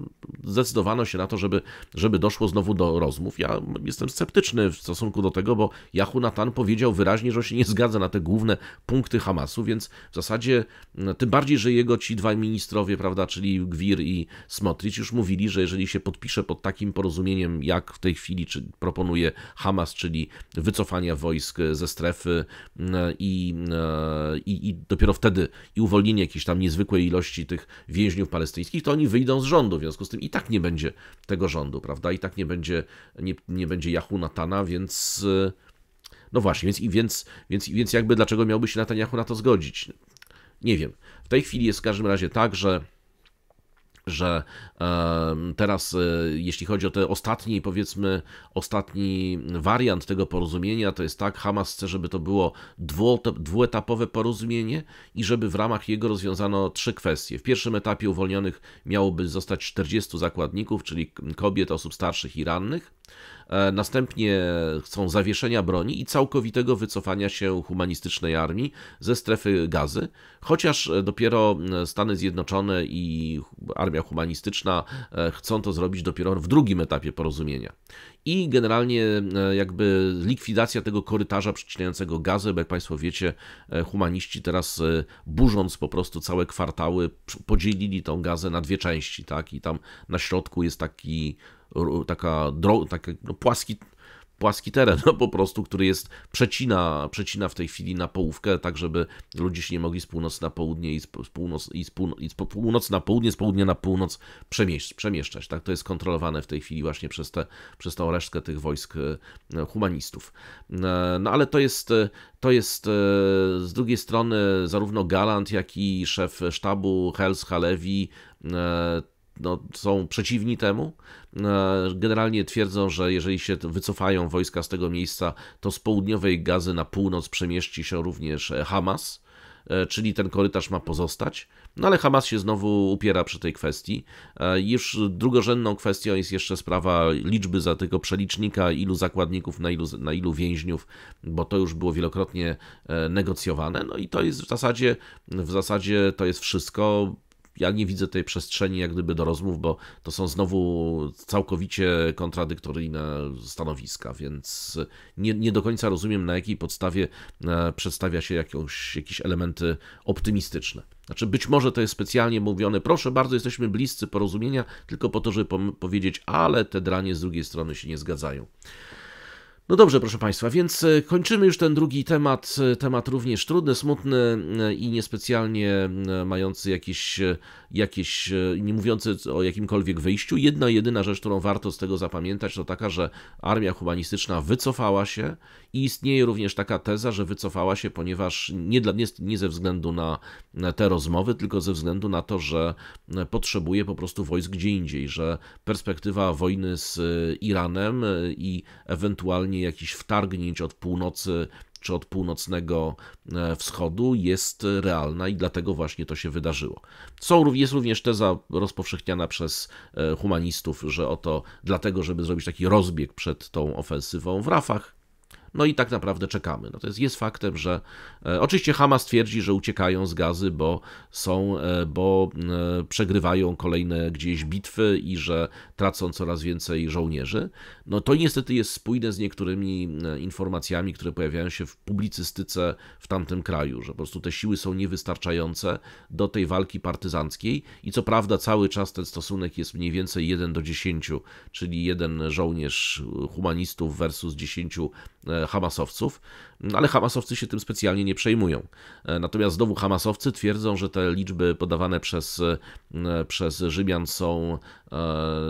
zdecydowano się na to, żeby, żeby doszło znowu do rozmów. Ja jestem sceptyczny w stosunku do tego, bo Jahunatan powiedział wyraźnie, że się nie zgadza na te główne punkty Hamasu, więc w zasadzie e, tym bardziej, że jego ci dwaj ministrowie, prawda, czyli Gwir i Smotrich, już mówili, że jeżeli się podpisze pod takim porozumieniem, jak w tej chwili czy proponuje Hamas, czyli wycofania wojsk ze strefy mm, i, e, i, i dopiero wtedy i uwolnienie jakiejś tam niezwykłej ilości tych więźniów palestyńskich, to oni wyjdą z rządu, w związku z tym i tak nie będzie tego rządu, prawda, i tak nie będzie, nie, nie będzie Jahu Natana, więc... E, no właśnie, więc, i więc, więc, więc jakby dlaczego miałby się Netanyahu na to zgodzić? Nie wiem. W tej chwili jest w każdym razie tak, że że teraz, e, jeśli chodzi o ten ostatni, powiedzmy, ostatni wariant tego porozumienia, to jest tak, Hamas chce, żeby to było dwuetapowe porozumienie i żeby w ramach jego rozwiązano trzy kwestie. W pierwszym etapie uwolnionych miałoby zostać 40 zakładników, czyli kobiet, osób starszych i rannych. E, następnie chcą zawieszenia broni i całkowitego wycofania się humanistycznej armii ze strefy gazy, chociaż dopiero e, Stany Zjednoczone i armia humanistyczna e, chcą to zrobić dopiero w drugim etapie porozumienia. I generalnie jakby likwidacja tego korytarza przecinającego gazę, bo jak Państwo wiecie, humaniści teraz burząc po prostu całe kwartały podzielili tą gazę na dwie części, tak? I tam na środku jest taki taka, droga, taka no, płaski, płaski teren no, po prostu, który jest przecina, przecina w tej chwili na połówkę, tak żeby ludzie się nie mogli z północy na południe i z, północ, i z, północ, i z północy na południe, z południa na północ przemieszcz, przemieszczać. Tak? To jest kontrolowane w tej chwili właśnie przez, te, przez tą resztkę tych wojsk e, humanistów. E, no ale to jest, e, to jest z drugiej strony zarówno Galant, jak i szef sztabu Hels Halewi no, są przeciwni temu. E, generalnie twierdzą, że jeżeli się wycofają wojska z tego miejsca, to z południowej gazy na północ przemieści się również Hamas e, czyli ten korytarz ma pozostać. No ale Hamas się znowu upiera przy tej kwestii. E, już drugorzędną kwestią jest jeszcze sprawa liczby za tego przelicznika, ilu zakładników, na ilu, na ilu więźniów, bo to już było wielokrotnie negocjowane. No i to jest w zasadzie, w zasadzie to jest wszystko ja nie widzę tej przestrzeni jak gdyby do rozmów, bo to są znowu całkowicie kontradyktoryjne stanowiska, więc nie, nie do końca rozumiem, na jakiej podstawie e, przedstawia się jakąś, jakieś elementy optymistyczne. Znaczy, być może to jest specjalnie mówione, proszę bardzo, jesteśmy bliscy porozumienia, tylko po to, żeby powiedzieć, ale te dranie z drugiej strony się nie zgadzają. No dobrze, proszę Państwa, więc e, kończymy już ten drugi temat. E, temat również trudny, smutny e, i niespecjalnie mający jakieś, jakieś nie mówiący o jakimkolwiek wyjściu. Jedna jedyna rzecz, którą warto z tego zapamiętać, to taka, że armia humanistyczna wycofała się i istnieje również taka teza, że wycofała się, ponieważ nie, dla, nie, nie ze względu na te rozmowy, tylko ze względu na to, że potrzebuje po prostu wojsk gdzie indziej, że perspektywa wojny z y, Iranem y, i ewentualnie jakichś wtargnięć od północy czy od północnego e, wschodu jest realna i dlatego właśnie to się wydarzyło. Są, jest również teza rozpowszechniana przez e, humanistów, że oto dlatego, żeby zrobić taki rozbieg przed tą ofensywą w Rafach, no i tak naprawdę czekamy. Natomiast no jest faktem, że e, oczywiście Hamas twierdzi, że uciekają z gazy, bo są, e, bo e, przegrywają kolejne gdzieś bitwy i że tracą coraz więcej żołnierzy. No to niestety jest spójne z niektórymi informacjami, które pojawiają się w publicystyce w tamtym kraju, że po prostu te siły są niewystarczające do tej walki partyzanckiej i co prawda cały czas ten stosunek jest mniej więcej 1 do 10, czyli jeden żołnierz humanistów versus 10 E, Hamasowców, mm, ale Hamasowcy się tym specjalnie nie przejmują. E, natomiast znowu Hamasowcy twierdzą, że te liczby podawane przez, e, przez Rzymian są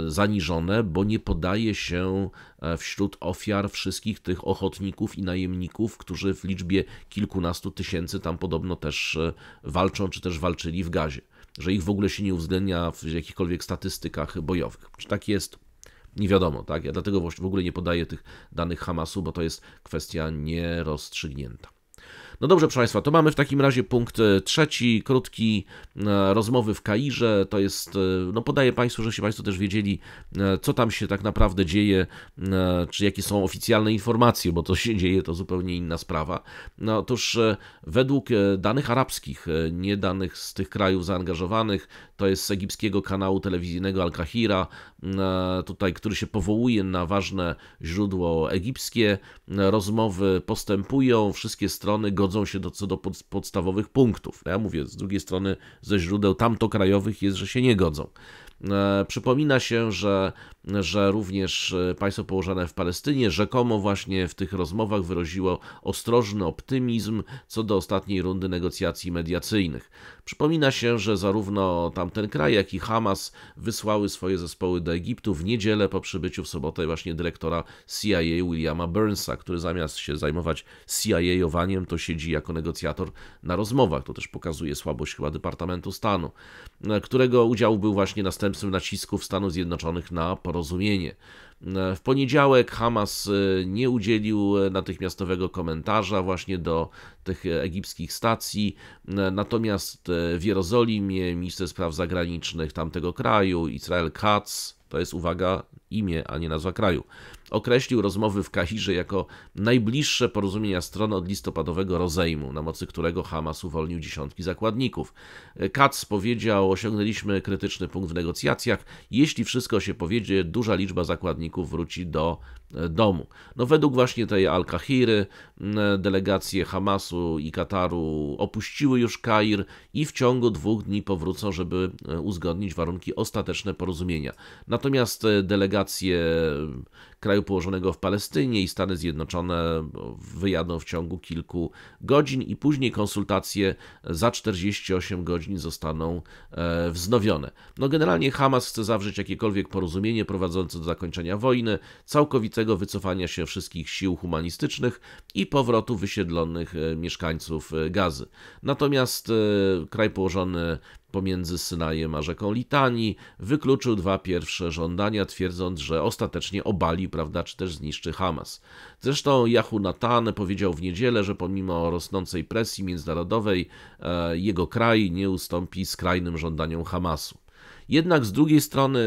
zaniżone, bo nie podaje się wśród ofiar wszystkich tych ochotników i najemników, którzy w liczbie kilkunastu tysięcy tam podobno też walczą, czy też walczyli w gazie. Że ich w ogóle się nie uwzględnia w jakichkolwiek statystykach bojowych. Czy tak jest? Nie wiadomo, tak? Ja dlatego w ogóle nie podaję tych danych Hamasu, bo to jest kwestia nierozstrzygnięta. No dobrze, proszę Państwa, to mamy w takim razie punkt e, trzeci, krótki e, rozmowy w Kairze. To jest, e, no podaję Państwu, żebyście Państwo też wiedzieli, co tam się tak naprawdę dzieje, czy jakie są oficjalne informacje, bo to się dzieje, to zupełnie inna sprawa. No otóż według danych arabskich, nie danych z tych krajów zaangażowanych, to jest z egipskiego kanału telewizyjnego Al-Kahira, e, tutaj, który się powołuje na ważne źródło egipskie. E, rozmowy postępują, wszystkie strony godzą się do, co do pod, podstawowych punktów. Ja mówię, z drugiej strony ze źródeł tamto krajowych jest, że się nie godzą. E, przypomina się, że, że również państwo położone w Palestynie rzekomo właśnie w tych rozmowach wyraziło ostrożny optymizm co do ostatniej rundy negocjacji mediacyjnych. Przypomina się, że zarówno tamten kraj, jak i Hamas wysłały swoje zespoły do Egiptu w niedzielę po przybyciu w sobotę właśnie dyrektora CIA Williama Burnsa, który zamiast się zajmować CIA-owaniem, to siedzi jako negocjator na rozmowach. To też pokazuje słabość chyba Departamentu Stanu, e, którego udział był właśnie następstwem nacisków Stanów Zjednoczonych na porozumienie. W poniedziałek Hamas y, nie udzielił y, natychmiastowego komentarza właśnie do tych egipskich stacji, y, natomiast w Jerozolimie minister spraw zagranicznych tamtego kraju, Israel Katz, to jest uwaga, imię, a nie nazwa kraju. Określił rozmowy w Kahirze jako najbliższe porozumienia stron od listopadowego rozejmu, na mocy którego Hamas uwolnił dziesiątki zakładników. Katz powiedział: Osiągnęliśmy krytyczny punkt w negocjacjach. Jeśli wszystko się powiedzie, duża liczba zakładników wróci do e, domu. No, według właśnie tej Al-Kahiry delegacje Hamasu i Kataru opuściły już Kair i w ciągu dwóch dni powrócą, żeby e, uzgodnić warunki ostateczne porozumienia. Natomiast e, delegacja rację kraju położonego w Palestynie i Stany Zjednoczone wyjadą w ciągu kilku godzin i później konsultacje za 48 godzin zostaną e, wznowione. No generalnie Hamas chce zawrzeć jakiekolwiek porozumienie prowadzące do zakończenia wojny, całkowitego wycofania się wszystkich sił humanistycznych i powrotu wysiedlonych e, mieszkańców e, Gazy. Natomiast kraj położony pomiędzy Synajem a rzeką Litanii, wykluczył dwa pierwsze żądania, twierdząc, że ostatecznie obali, prawda, czy też zniszczy Hamas. Zresztą Yahu Natan powiedział w niedzielę, że pomimo rosnącej presji międzynarodowej, e, jego kraj nie ustąpi skrajnym żądaniom Hamasu. Jednak z drugiej strony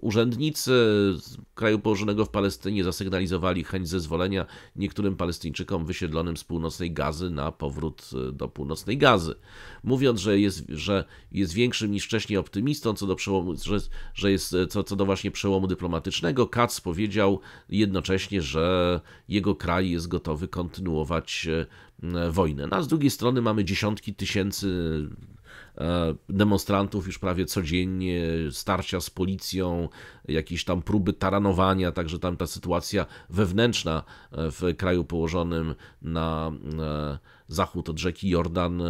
urzędnicy z kraju położonego w Palestynie zasygnalizowali chęć zezwolenia niektórym Palestyńczykom wysiedlonym z północnej Gazy na powrót e, do północnej Gazy, mówiąc, że jest, że jest większym niż wcześniej optymistą co do, przełomu, że, że jest, e, co, co do właśnie przełomu dyplomatycznego. Katz powiedział jednocześnie, że jego kraj jest gotowy kontynuować e, wojnę. No, a z drugiej strony mamy dziesiątki tysięcy E, demonstrantów już prawie codziennie, starcia z policją, jakieś tam próby taranowania, także tam ta sytuacja wewnętrzna e, w kraju położonym na e, zachód od rzeki Jordan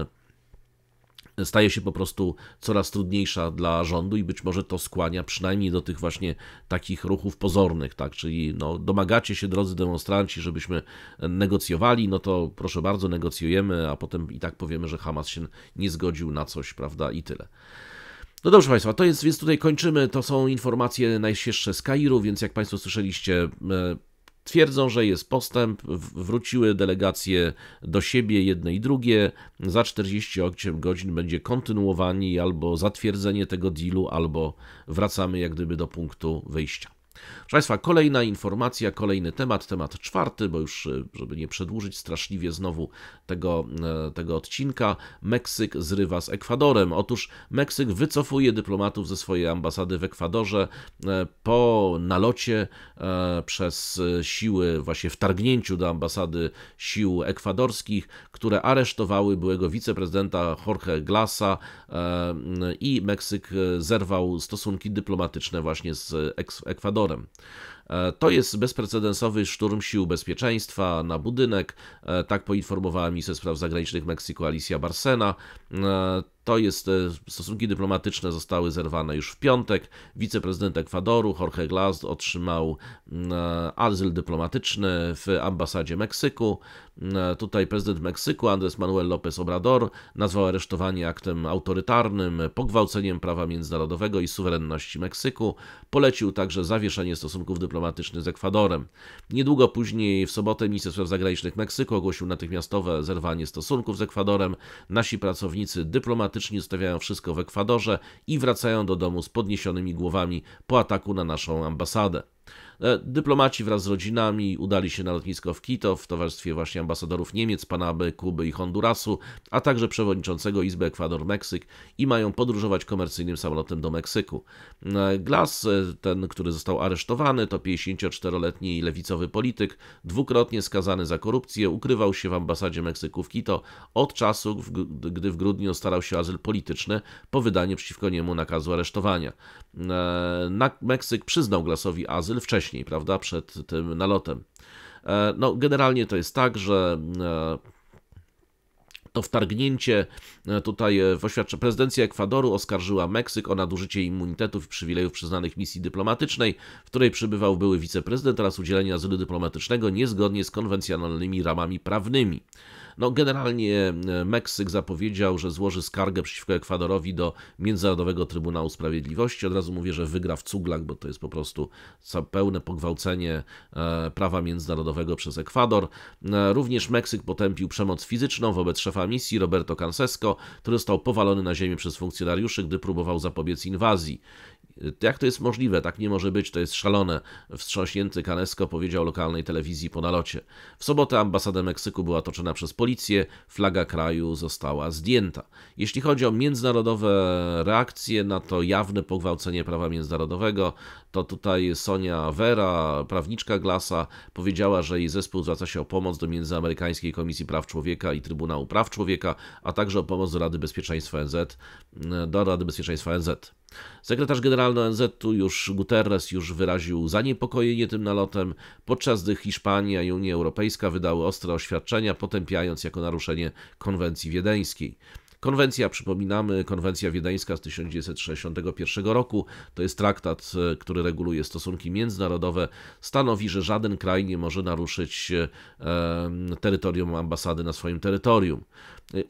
staje się po prostu coraz trudniejsza dla rządu i być może to skłania przynajmniej do tych właśnie takich ruchów pozornych, tak, czyli no, domagacie się drodzy demonstranci, żebyśmy negocjowali, no to proszę bardzo, negocjujemy, a potem i tak powiemy, że Hamas się nie zgodził na coś, prawda, i tyle. No dobrze Państwa, to jest, więc tutaj kończymy. To są informacje najświeższe z Kairu, więc jak Państwo słyszeliście, e, Twierdzą, że jest postęp, wróciły delegacje do siebie, jedne i drugie. Za 48 godzin będzie kontynuowanie albo zatwierdzenie tego dealu, albo wracamy jak gdyby do punktu wyjścia. Proszę Państwa, kolejna informacja, kolejny temat, temat czwarty, bo już, y, żeby nie przedłużyć straszliwie znowu tego, y, tego odcinka, Meksyk zrywa z Ekwadorem. Otóż Meksyk wycofuje dyplomatów ze swojej ambasady w Ekwadorze y, po nalocie przez siły, właśnie wtargnięciu do ambasady sił ekwadorskich, które aresztowały byłego wiceprezydenta Jorge Glasa e, i Meksyk e, zerwał stosunki dyplomatyczne właśnie z Ekwadorem. E, to jest bezprecedensowy szturm sił bezpieczeństwa na budynek, tak poinformowała minister spraw zagranicznych Meksyku Alicia Barsena. To jest, stosunki dyplomatyczne zostały zerwane już w piątek. Wiceprezydent Ekwadoru Jorge Glas otrzymał azyl dyplomatyczny w ambasadzie Meksyku. E, tutaj prezydent Meksyku Andrés Manuel López Obrador nazwał aresztowanie aktem autorytarnym, pogwałceniem prawa międzynarodowego i suwerenności Meksyku. Polecił także zawieszenie stosunków dyplomatycznych z Ekwadorem. Niedługo później, w sobotę, minister spraw zagranicznych Meksyku ogłosił natychmiastowe zerwanie stosunków z Ekwadorem. Nasi pracownicy dyplomatyczni zostawiają wszystko w Ekwadorze i wracają do domu z podniesionymi głowami po ataku na naszą ambasadę. E, dyplomaci wraz z rodzinami udali się na lotnisko w Quito w towarzystwie właśnie ambasadorów Niemiec, Panamy, Kuby i Hondurasu, a także przewodniczącego Izby Ekwador-Meksyk i mają podróżować komercyjnym samolotem do Meksyku. E, Glass, e, ten, który został aresztowany, to 54-letni lewicowy polityk, dwukrotnie skazany za korupcję, ukrywał się w ambasadzie Meksyku w Quito od czasu, gdy w grudniu starał się o azyl polityczny po wydaniu przeciwko niemu nakazu aresztowania. Meksyk przyznał Glassowi azyl wcześniej wcześniej, prawda, przed tym nalotem. E, no, generalnie to jest tak, że e, to wtargnięcie e, tutaj w oświadczeniu prezydencja Ekwadoru oskarżyła Meksyk o nadużycie immunitetów i przywilejów przyznanych misji dyplomatycznej, w której przybywał były wiceprezydent oraz udzielenie azylu dyplomatycznego niezgodnie z konwencjonalnymi ramami prawnymi. No, generalnie e, Meksyk zapowiedział, że złoży skargę przeciwko Ekwadorowi do Międzynarodowego Trybunału Sprawiedliwości. Od razu mówię, że wygra w cuglach, bo to jest po prostu pełne pogwałcenie e, prawa międzynarodowego przez Ekwador. E, również Meksyk potępił przemoc fizyczną wobec szefa misji Roberto Canseco, który został powalony na ziemię przez funkcjonariuszy, gdy próbował zapobiec inwazji. Jak to jest możliwe? Tak nie może być, to jest szalone. Wstrząśnięty Canesco powiedział lokalnej telewizji po nalocie. W sobotę ambasada Meksyku była toczona przez policję, flaga kraju została zdjęta. Jeśli chodzi o międzynarodowe reakcje na to jawne pogwałcenie prawa międzynarodowego, to tutaj Sonia Vera, prawniczka Glasa, powiedziała, że jej zespół zwraca się o pomoc do Międzyamerykańskiej Komisji Praw Człowieka i Trybunału Praw Człowieka, a także o pomoc do Rady Bezpieczeństwa ONZ. do Rady Bezpieczeństwa NZ. Sekretarz generalny ONZ-u już Guterres już wyraził zaniepokojenie tym nalotem, podczas gdy Hiszpania i Unia Europejska wydały ostre oświadczenia, potępiając jako naruszenie konwencji wiedeńskiej. Konwencja, przypominamy, konwencja wiedeńska z 1961 roku, to jest traktat, e, który reguluje stosunki międzynarodowe, stanowi, że żaden kraj nie może naruszyć e, terytorium ambasady na swoim terytorium.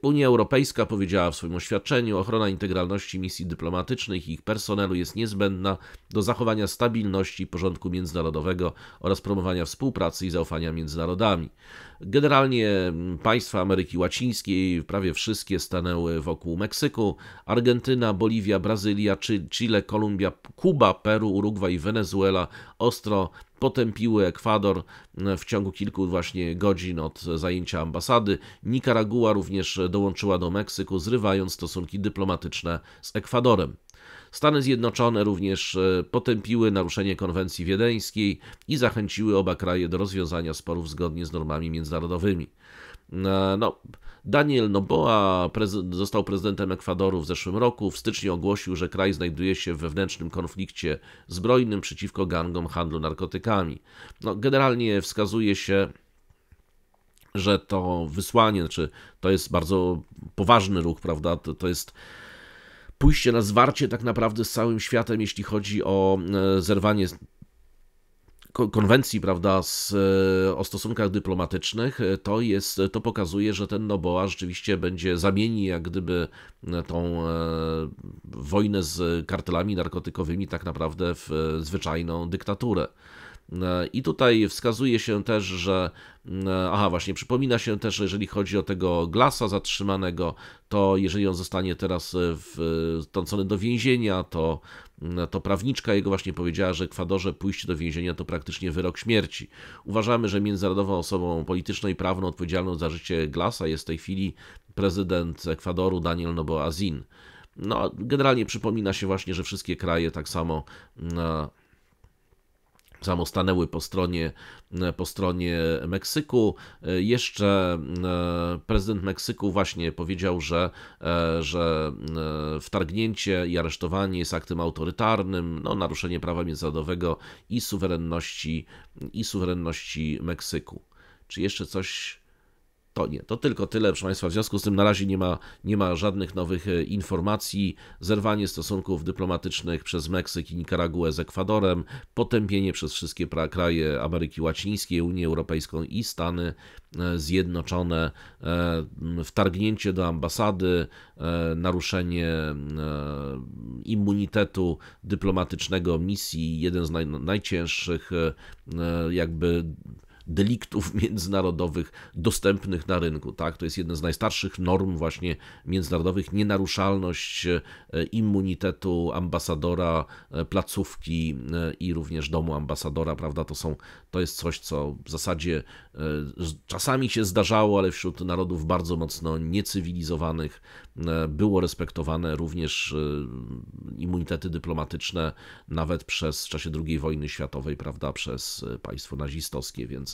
Unia Europejska powiedziała w swoim oświadczeniu, ochrona integralności misji dyplomatycznych i ich personelu jest niezbędna do zachowania stabilności i porządku międzynarodowego oraz promowania współpracy i zaufania między narodami. Generalnie mm, państwa Ameryki Łacińskiej prawie wszystkie stanęły wokół Meksyku. Argentyna, Boliwia, Brazylia, Chile, Kolumbia, Kuba, Peru, Urugwaj, Wenezuela ostro potępiły Ekwador mm, w ciągu kilku właśnie godzin od zajęcia ambasady. Nikaragua również dołączyła do Meksyku, zrywając stosunki dyplomatyczne z Ekwadorem. Stany Zjednoczone również e, potępiły naruszenie konwencji wiedeńskiej i zachęciły oba kraje do rozwiązania sporów zgodnie z normami międzynarodowymi. E, no, Daniel Noboa został prezydentem Ekwadoru w zeszłym roku. W styczniu ogłosił, że kraj znajduje się w wewnętrznym konflikcie zbrojnym przeciwko gangom handlu narkotykami. No, generalnie wskazuje się, że to wysłanie, czy znaczy, to jest bardzo poważny ruch, prawda? To, to jest pójście na zwarcie tak naprawdę z całym światem, jeśli chodzi o e, zerwanie konwencji, prawda, z, e, o stosunkach dyplomatycznych, e, to jest, to pokazuje, że ten Noboa rzeczywiście będzie, zamieni jak gdyby tą wojnę z kartelami narkotykowymi tak naprawdę w zwyczajną dyktaturę. I tutaj wskazuje się też, że E, aha, właśnie, przypomina się też, jeżeli chodzi o tego Glasa zatrzymanego, to jeżeli on zostanie teraz e, wtrącony do więzienia, to, to prawniczka jego właśnie powiedziała, że Ekwadorze pójście do więzienia to praktycznie wyrok śmierci. Uważamy, że międzynarodową osobą polityczną i prawną odpowiedzialną za życie Glasa jest w tej chwili prezydent Ekwadoru Daniel Noboazin. No, generalnie przypomina się właśnie, że wszystkie kraje tak samo... Na, samo stanęły po stronie, e, po stronie Meksyku. E, jeszcze e, prezydent Meksyku właśnie powiedział, że, że wtargnięcie i aresztowanie jest aktem autorytarnym, no, naruszenie prawa międzynarodowego i suwerenności, i suwerenności Meksyku. Czy jeszcze coś to nie. To tylko tyle, proszę Państwa. W związku z tym na razie nie ma, nie ma żadnych nowych e, informacji. Zerwanie stosunków dyplomatycznych przez Meksyk i Nikaraguę z Ekwadorem, potępienie przez wszystkie kraje Ameryki Łacińskiej, Unię Europejską i Stany e, Zjednoczone, e, wtargnięcie do ambasady, naruszenie immunitetu dyplomatycznego misji, jeden z naj, najcięższych jakby deliktów międzynarodowych dostępnych na rynku. Tak? To jest jedna z najstarszych norm właśnie międzynarodowych, nienaruszalność e, immunitetu ambasadora, e, placówki e, i również domu ambasadora, prawda? To, są, to jest coś, co w zasadzie czasami się zdarzało, ale wśród narodów bardzo mocno niecywilizowanych było respektowane również immunitety dyplomatyczne, nawet przez w czasie II wojny światowej, prawda, przez państwo nazistowskie, więc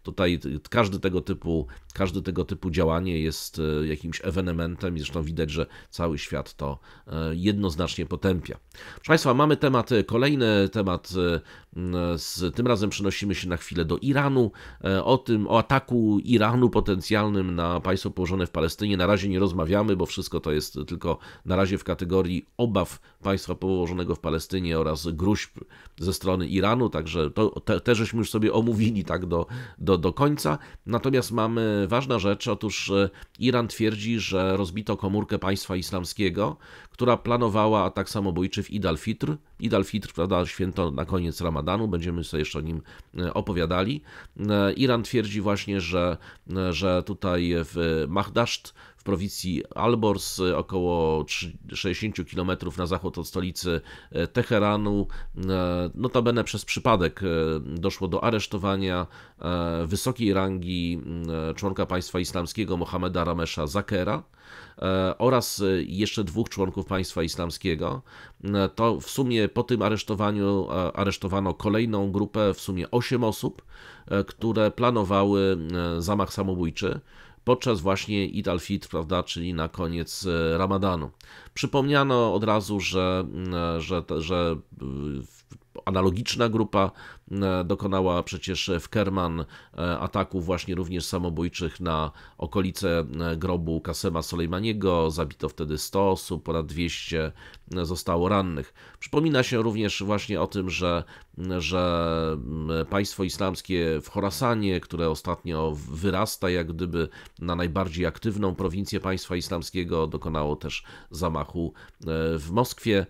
Tutaj każdy tego typu, każdy tego typu działanie jest e, jakimś ewenementem i zresztą widać, że cały świat to e, jednoznacznie potępia. Proszę Państwa, mamy temat e, kolejny, temat z, tym razem przenosimy się na chwilę do Iranu. O tym, o ataku Iranu potencjalnym na państwo położone w Palestynie na razie nie rozmawiamy, bo wszystko to jest tylko na razie w kategorii obaw państwa położonego w Palestynie oraz gruźb ze strony Iranu, także to, te, te żeśmy już sobie omówili tak do, do do, do końca. Natomiast mamy ważna rzecz, otóż e, Iran twierdzi, że rozbito komórkę państwa islamskiego, która planowała atak samobójczy w Id al-Fitr. Id al-Fitr, prawda, święto na koniec Ramadanu, będziemy sobie jeszcze o nim e, opowiadali. E, Iran twierdzi właśnie, że, że tutaj w Mahdaszt w prowincji Albors, e, około 60 km na zachód od stolicy e, Teheranu. E, notabene przez przypadek doszło do aresztowania wysokiej rangi członka państwa islamskiego Mohameda Ramesha Zakera oraz jeszcze dwóch członków państwa islamskiego. To w sumie po tym aresztowaniu aresztowano kolejną grupę, w sumie 8 osób, które planowały zamach samobójczy podczas właśnie Eid al-Fitr, prawda, czyli na koniec e, Ramadanu. Przypomniano od razu, że, mm, e, że, że y, analogiczna grupa E, dokonała przecież w Kerman e, ataków właśnie również samobójczych na okolice e, grobu Kasema Soleimaniego. Zabito wtedy 100 osób, ponad 200 zostało rannych. Przypomina się również właśnie o tym, że, że państwo islamskie w Chorasanie, które ostatnio wyrasta jak gdyby na najbardziej aktywną prowincję państwa islamskiego, dokonało też zamachu w Moskwie.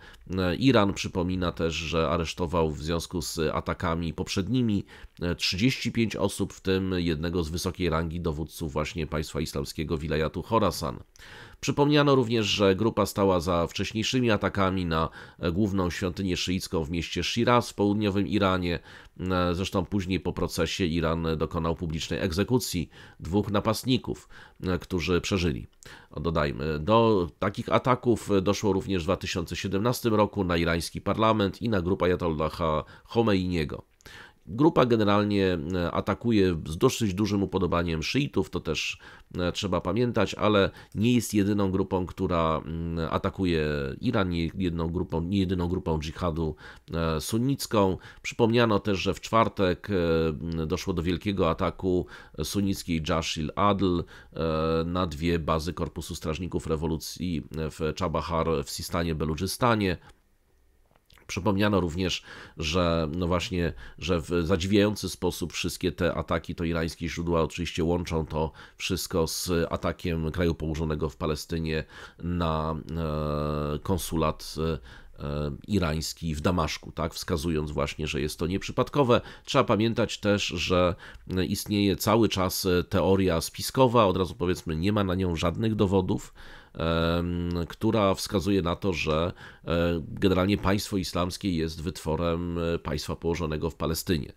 Iran przypomina też, że aresztował w związku z atakami poprzednimi. 35 e, osób, w tym jednego z wysokiej rangi dowódców właśnie państwa islamskiego Wilajatu Horasan. Przypomniano również, że grupa stała za wcześniejszymi atakami na e, główną świątynię szyicką w mieście Shiraz w południowym Iranie. E, zresztą później po procesie Iran dokonał publicznej egzekucji dwóch napastników, którzy przeżyli. Dodajmy, do takich ataków doszło również w 2017 roku na irański parlament i na grupę Ayatollaha Khomeiniego. Grupa generalnie e, atakuje z dosyć dużym upodobaniem szyitów, to też e, trzeba pamiętać, ale nie jest jedyną grupą, która mm, atakuje Iran, nie jedyną grupą, nie jedyną grupą dżihadu e, sunnicką. Przypomniano też, że w czwartek doszło do wielkiego ataku sunnickiej Jashil adl na dwie bazy Korpusu Strażników Rewolucji w Chabahar w Sistanie, Beludżystanie. Przypomniano również, że no właśnie, że w zadziwiający sposób wszystkie te ataki, to irańskie źródła oczywiście łączą to wszystko z atakiem kraju położonego w Palestynie na e, konsulat e, irański w Damaszku, tak? wskazując właśnie, że jest to nieprzypadkowe. Trzeba pamiętać też, że istnieje cały czas e, teoria spiskowa, od razu powiedzmy, nie ma na nią żadnych dowodów która wskazuje na to, że e, generalnie państwo islamskie jest wytworem e, państwa położonego w Palestynie.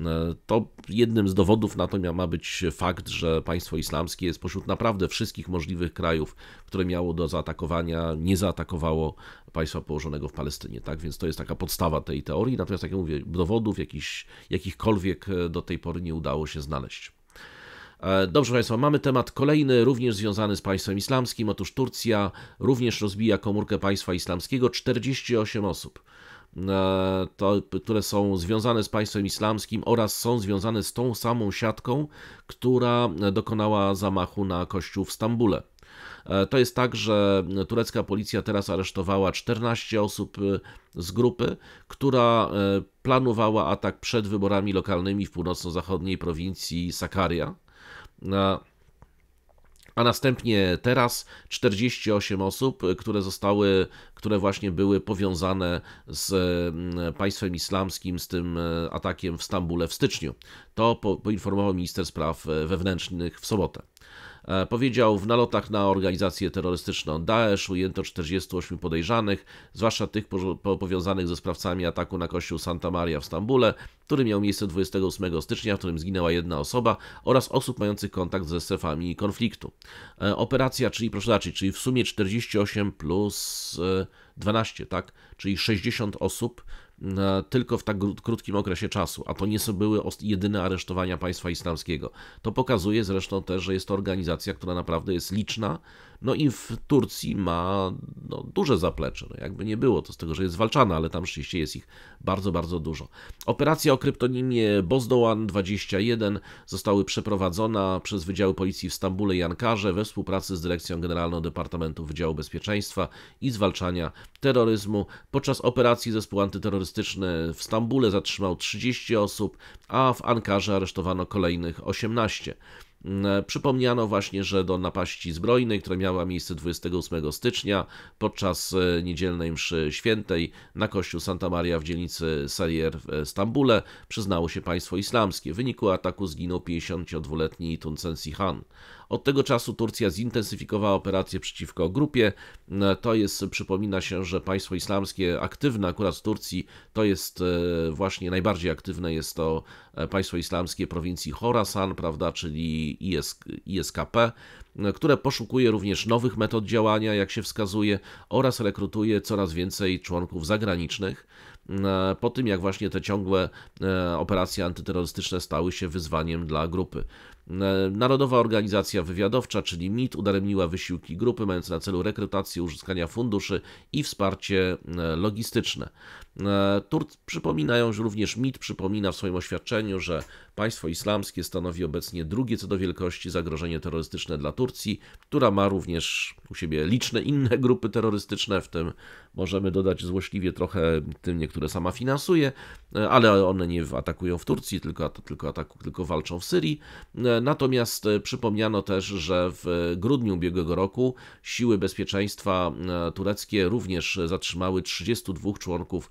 E, to jednym z dowodów na to ma być fakt, że państwo islamskie jest pośród naprawdę wszystkich możliwych krajów, które miało do zaatakowania, nie zaatakowało państwa położonego w Palestynie. Tak więc to jest taka podstawa tej teorii. Natomiast, jak ja mówię, dowodów jakich, jakichkolwiek do tej pory nie udało się znaleźć. E, dobrze Państwo, mamy temat kolejny, również związany z państwem islamskim. Otóż Turcja również rozbija komórkę państwa islamskiego. 48 osób, e, to, które są związane z państwem islamskim oraz są związane z tą samą siatką, która dokonała zamachu na kościół w Stambule. E, to jest tak, że turecka policja teraz aresztowała 14 osób z grupy, która planowała atak przed wyborami lokalnymi w północno-zachodniej prowincji Sakaria a następnie teraz 48 osób, które zostały, które właśnie były powiązane z mm, państwem islamskim, z tym e, atakiem w Stambule w styczniu. To po, poinformował minister spraw e, wewnętrznych w sobotę. E, powiedział w nalotach na organizację terrorystyczną Daesh ujęto 48 podejrzanych, zwłaszcza tych powiązanych ze sprawcami ataku na kościół Santa Maria w Stambule, który miał miejsce 28 stycznia, w którym zginęła jedna osoba oraz osób mających kontakt ze strefami konfliktu. E, operacja, czyli proszę zobaczyć, czyli w sumie 48 plus 12, e, tak? Czyli 60 osób tylko w tak krótkim okresie czasu, a to nie są były jedyne aresztowania państwa islamskiego. To pokazuje zresztą też, że jest to organizacja, która naprawdę jest liczna, no i w Turcji ma no, duże zaplecze, no, jakby nie było, to z tego, że jest zwalczana, ale tam rzeczywiście jest ich bardzo, bardzo dużo. Operacja o kryptonimie Bozdoan 21 zostały przeprowadzona przez Wydziały Policji w Stambule i Ankarze we współpracy z Dyrekcją Generalną Departamentu Wydziału Bezpieczeństwa i Zwalczania Terroryzmu. Podczas operacji zespół antyterrorystyczny w Stambule zatrzymał 30 osób, a w Ankarze aresztowano kolejnych 18. Mm, e, przypomniano właśnie, że do napaści zbrojnej, która miała miejsce 28 stycznia podczas e, niedzielnej mszy świętej na kościół Santa Maria w dzielnicy Salier w Stambule przyznało się państwo islamskie. W wyniku ataku zginął 52-letni Tuncensi Han. Od tego czasu Turcja zintensyfikowała operacje przeciwko grupie. E, to jest, przypomina się, że państwo islamskie aktywne akurat w Turcji, to jest e, właśnie najbardziej aktywne jest to e, państwo islamskie prowincji Horasan, prawda, czyli IS, ISKP, które poszukuje również nowych metod działania, jak się wskazuje, oraz rekrutuje coraz więcej członków zagranicznych po tym jak właśnie te ciągłe operacje antyterrorystyczne stały się wyzwaniem dla grupy. E, Narodowa Organizacja Wywiadowcza, czyli MIT, udaremniła wysiłki grupy mające na celu rekrutację, uzyskania funduszy i wsparcie e, logistyczne. E, Turc przypominają, że również MIT przypomina w swoim oświadczeniu, że państwo islamskie stanowi obecnie drugie co do wielkości zagrożenie terrorystyczne dla Turcji, która ma również u siebie liczne inne grupy terrorystyczne, w tym możemy dodać złośliwie trochę tym niektóre sama finansuje, e, ale one nie atakują w Turcji, tylko, tylko, ataku, tylko walczą w Syrii. E, natomiast przypomniano też, że w grudniu ubiegłego roku siły bezpieczeństwa tureckie również zatrzymały 32 członków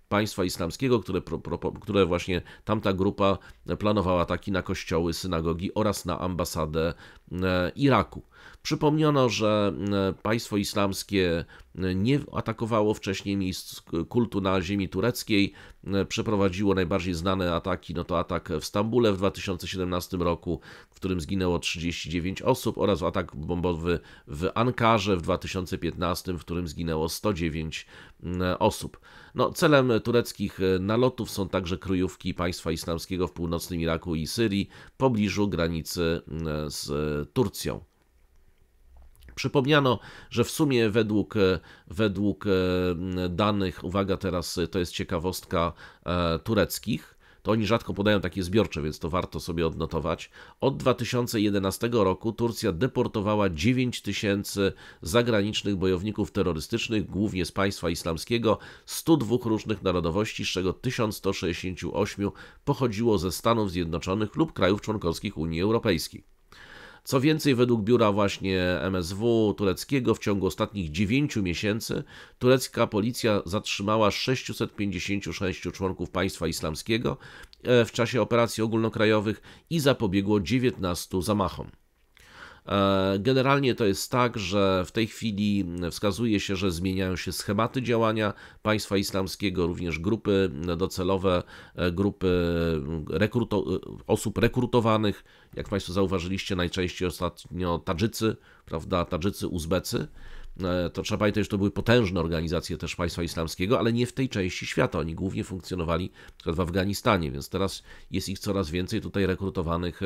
państwa islamskiego, które, pro, pro, które właśnie tamta grupa planowała ataki na kościoły, synagogi oraz na ambasadę e, Iraku. Przypomniano, że e, państwo islamskie e, nie atakowało wcześniej miejsc kultu na ziemi tureckiej. Przeprowadziło najbardziej znane ataki, no to atak w Stambule w 2017 roku, w którym zginęło 39 osób oraz atak bombowy w Ankarze w 2015, w którym zginęło 109 osób. No, celem tureckich e, nalotów są także kryjówki państwa islamskiego w północnym Iraku i Syrii, pobliżu granicy z Turcją. Przypomniano, że w sumie według, e, według e, danych, uwaga teraz, to jest ciekawostka tureckich, to oni rzadko podają takie zbiorcze, więc to warto sobie odnotować. Od 2011 roku Turcja deportowała 9 tysięcy zagranicznych bojowników terrorystycznych, głównie z państwa islamskiego, 102 różnych narodowości, z czego 1168 pochodziło ze Stanów Zjednoczonych lub krajów członkowskich Unii Europejskiej. Co więcej, według biura właśnie MSW tureckiego w ciągu ostatnich 9 miesięcy turecka policja zatrzymała 656 członków państwa islamskiego e, w czasie operacji ogólnokrajowych i zapobiegło 19 zamachom. E, generalnie to jest tak, że w tej chwili wskazuje się, że zmieniają się schematy działania państwa islamskiego, również grupy docelowe, e, grupy e, rekruto osób rekrutowanych. Jak Państwo zauważyliście, najczęściej ostatnio Tadżycy, prawda, Tadżycy, Uzbecy to trzeba pamiętać, że to były potężne organizacje też państwa islamskiego, ale nie w tej części świata. Oni głównie funkcjonowali w Afganistanie, więc teraz jest ich coraz więcej tutaj rekrutowanych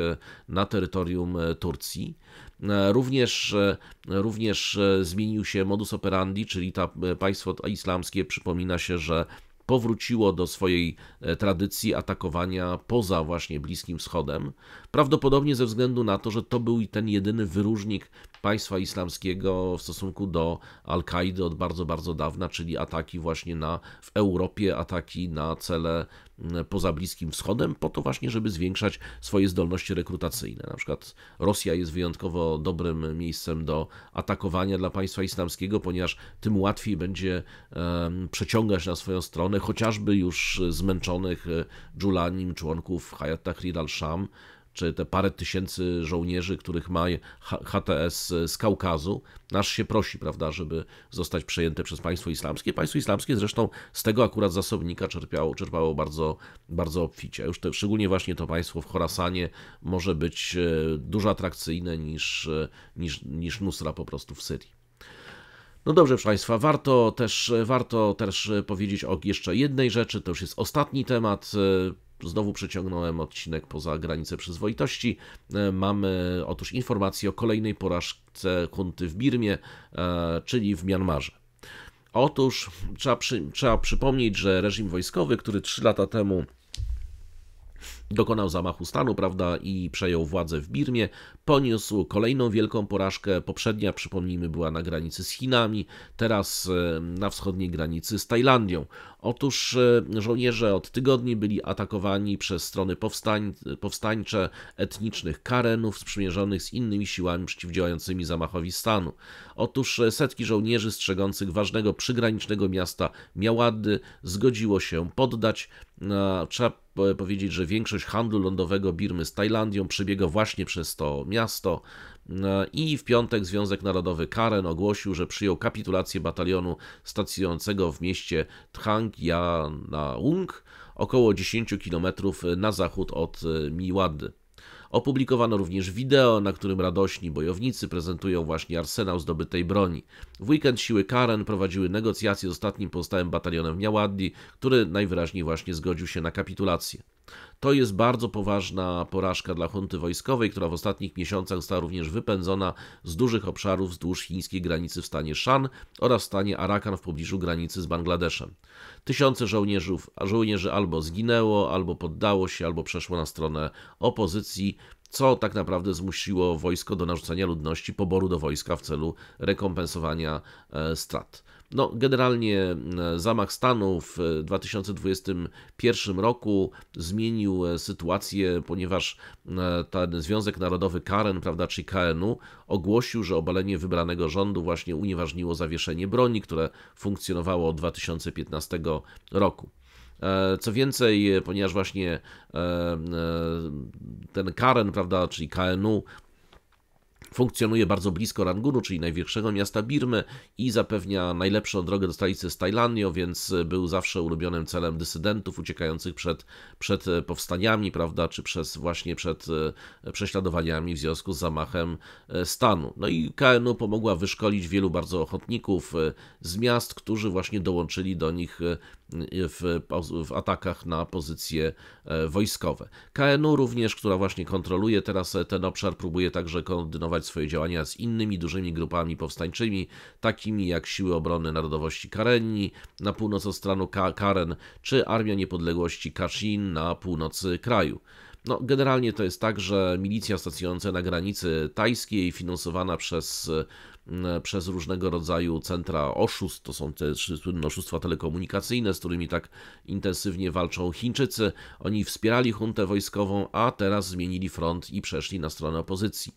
na terytorium Turcji. E, również, e, również e, zmienił się modus operandi, czyli ta państwo islamskie przypomina się, że powróciło do swojej tradycji atakowania poza właśnie Bliskim Wschodem. Prawdopodobnie ze względu na to, że to był ten jedyny wyróżnik państwa islamskiego w stosunku do Al-Kaidy od bardzo, bardzo dawna, czyli ataki właśnie na, w Europie, ataki na cele poza Bliskim Wschodem, po to właśnie, żeby zwiększać swoje zdolności rekrutacyjne. Na przykład Rosja jest wyjątkowo dobrym miejscem do atakowania dla państwa islamskiego, ponieważ tym łatwiej będzie przeciągać na swoją stronę chociażby już zmęczonych e, Dżulanim członków Hayat Tahrir al-Sham, czy te parę tysięcy żołnierzy, których ma HTS z Kaukazu, nasz się prosi, prawda, żeby zostać przejęte przez państwo islamskie. Państwo islamskie zresztą z tego akurat zasobnika czerpiało, czerpało bardzo, bardzo obficie. Już te, szczególnie właśnie to państwo w Chorasanie może być e, dużo atrakcyjne niż, e, niż, niż Nusra po prostu w Syrii. No dobrze, proszę Państwa, warto też, warto też powiedzieć o jeszcze jednej rzeczy, to już jest ostatni temat. E, znowu przeciągnąłem odcinek poza granicę przyzwoitości. E, mamy otóż informację o kolejnej porażce hunty w Birmie, e, czyli w Mianmarze. Otóż trzeba, przy, trzeba przypomnieć, że reżim wojskowy, który 3 lata temu Dokonał zamachu stanu, prawda, i przejął władzę w Birmie. Poniósł kolejną wielką porażkę. Poprzednia, przypomnijmy, była na granicy z Chinami, teraz na wschodniej granicy z Tajlandią. Otóż żołnierze od tygodni byli atakowani przez strony powstań, powstańcze etnicznych Karenów sprzymierzonych z innymi siłami przeciwdziałającymi zamachowi stanu. Otóż e, setki żołnierzy strzegących ważnego przygranicznego miasta Miałady zgodziło się poddać. Trzeba e, powiedzieć, że większość większość handlu lądowego Birmy z Tajlandią przebiega właśnie przez to miasto. E, I w piątek Związek Narodowy Karen ogłosił, że przyjął kapitulację batalionu stacjonującego w mieście Thang Yanaung, około 10 km e, na zachód od e, Miłady. Opublikowano również wideo, na którym radośni bojownicy prezentują właśnie arsenał zdobytej broni. W weekend siły Karen prowadziły negocjacje z ostatnim pozostałym batalionem w który najwyraźniej właśnie zgodził się na kapitulację. To jest bardzo poważna porażka dla hunty wojskowej, która w ostatnich miesiącach została również wypędzona z dużych obszarów wzdłuż chińskiej granicy w stanie Shan oraz w stanie Arakan w pobliżu granicy z Bangladeszem. Tysiące żołnierzy, żołnierzy albo zginęło, albo poddało się, albo przeszło na stronę opozycji, co tak naprawdę zmusiło wojsko do narzucenia ludności poboru do wojska w celu rekompensowania e, strat. No, generalnie e, zamach stanu w 2021 e, roku zmienił e, sytuację, ponieważ ten Związek Narodowy Karen, prawda, czy KNU, ogłosił, że obalenie wybranego rządu właśnie unieważniło zawieszenie broni, które funkcjonowało od 2015 roku. Co więcej, ponieważ właśnie ten Karen, prawda, czyli KNU Funkcjonuje bardzo blisko Rangunu, czyli największego miasta Birmy i zapewnia najlepszą drogę do stolicy z Tajlandią, więc był zawsze ulubionym celem dysydentów uciekających przed, przed powstaniami, prawda, czy przez właśnie przed e, prześladowaniami w związku z zamachem e, stanu. No i KNU pomogła wyszkolić wielu bardzo ochotników e, z miast, którzy właśnie dołączyli do nich w, w atakach na pozycje e, wojskowe. KNU również, która właśnie kontroluje teraz e, ten obszar, próbuje także koordynować swoje działania z innymi dużymi grupami powstańczymi, takimi jak Siły Obrony Narodowości Karenni na północ od stranu Karen, czy Armia Niepodległości Kashin na północy kraju. No, generalnie to jest tak, że milicja stacjonująca na granicy tajskiej, finansowana przez E, przez różnego rodzaju centra oszustw, to są te słynne oszustwa telekomunikacyjne, z którymi tak intensywnie walczą Chińczycy. Oni wspierali huntę wojskową, a teraz zmienili front i przeszli na stronę opozycji.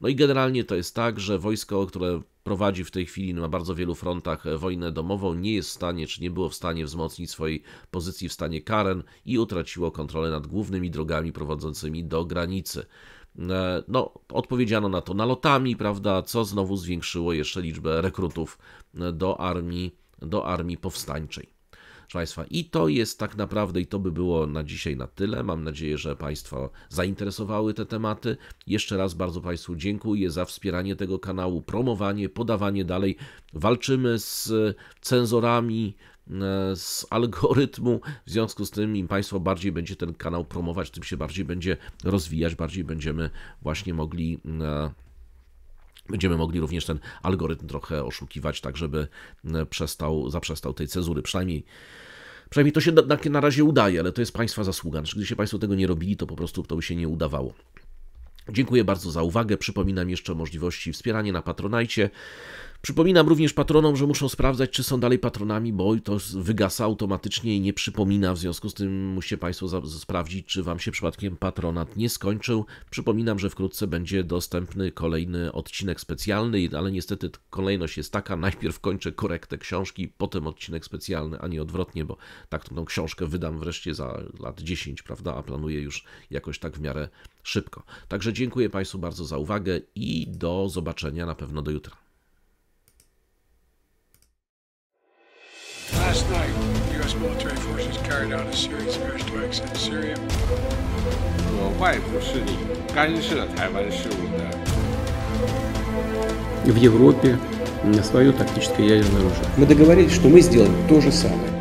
No i generalnie to jest tak, że wojsko, które prowadzi w tej chwili na bardzo wielu frontach wojnę domową, nie jest w stanie, czy nie było w stanie wzmocnić swojej pozycji w stanie Karen i utraciło kontrolę nad głównymi drogami prowadzącymi do granicy. E, no, odpowiedziano na to nalotami, prawda, co znowu zwiększyło jeszcze liczbę rekrutów e, do armii, do armii powstańczej. Proszę Państwa, i to jest tak naprawdę, i to by było na dzisiaj na tyle. Mam nadzieję, że Państwa zainteresowały te tematy. Jeszcze raz bardzo Państwu dziękuję za wspieranie tego kanału, promowanie, podawanie dalej. Walczymy z cenzorami, E, z algorytmu. W związku z tym, im Państwo bardziej będzie ten kanał promować, tym się bardziej będzie rozwijać, bardziej będziemy właśnie mogli. E, będziemy mogli również ten algorytm trochę oszukiwać, tak żeby e, przestał, zaprzestał tej cezury. Przynajmniej Przynajmniej to się na, na razie udaje, ale to jest Państwa zasługa. Znaczy, gdy się Państwo tego nie robili, to po prostu to by się nie udawało. Dziękuję bardzo za uwagę. Przypominam jeszcze o możliwości wspierania na Patronajcie. Przypominam również patronom, że muszą sprawdzać, czy są dalej patronami, bo to wygasa automatycznie i nie przypomina. W związku z tym musicie Państwo sprawdzić, czy Wam się przypadkiem patronat nie skończył. Przypominam, że wkrótce będzie dostępny kolejny odcinek specjalny, ale niestety kolejność jest taka: najpierw kończę korektę książki, potem odcinek specjalny, a nie odwrotnie, bo tak tą książkę wydam wreszcie za lat 10, prawda? A planuję już jakoś tak w miarę szybko. Także dziękuję Państwu bardzo za uwagę i do zobaczenia na pewno do jutra. military forces carried out a series of airstrikes in Syria. 和外部势力干涉了台湾事务的。В Европе свое тактическое ядерное оружие. Мы договорились, что мы сделаем то же самое.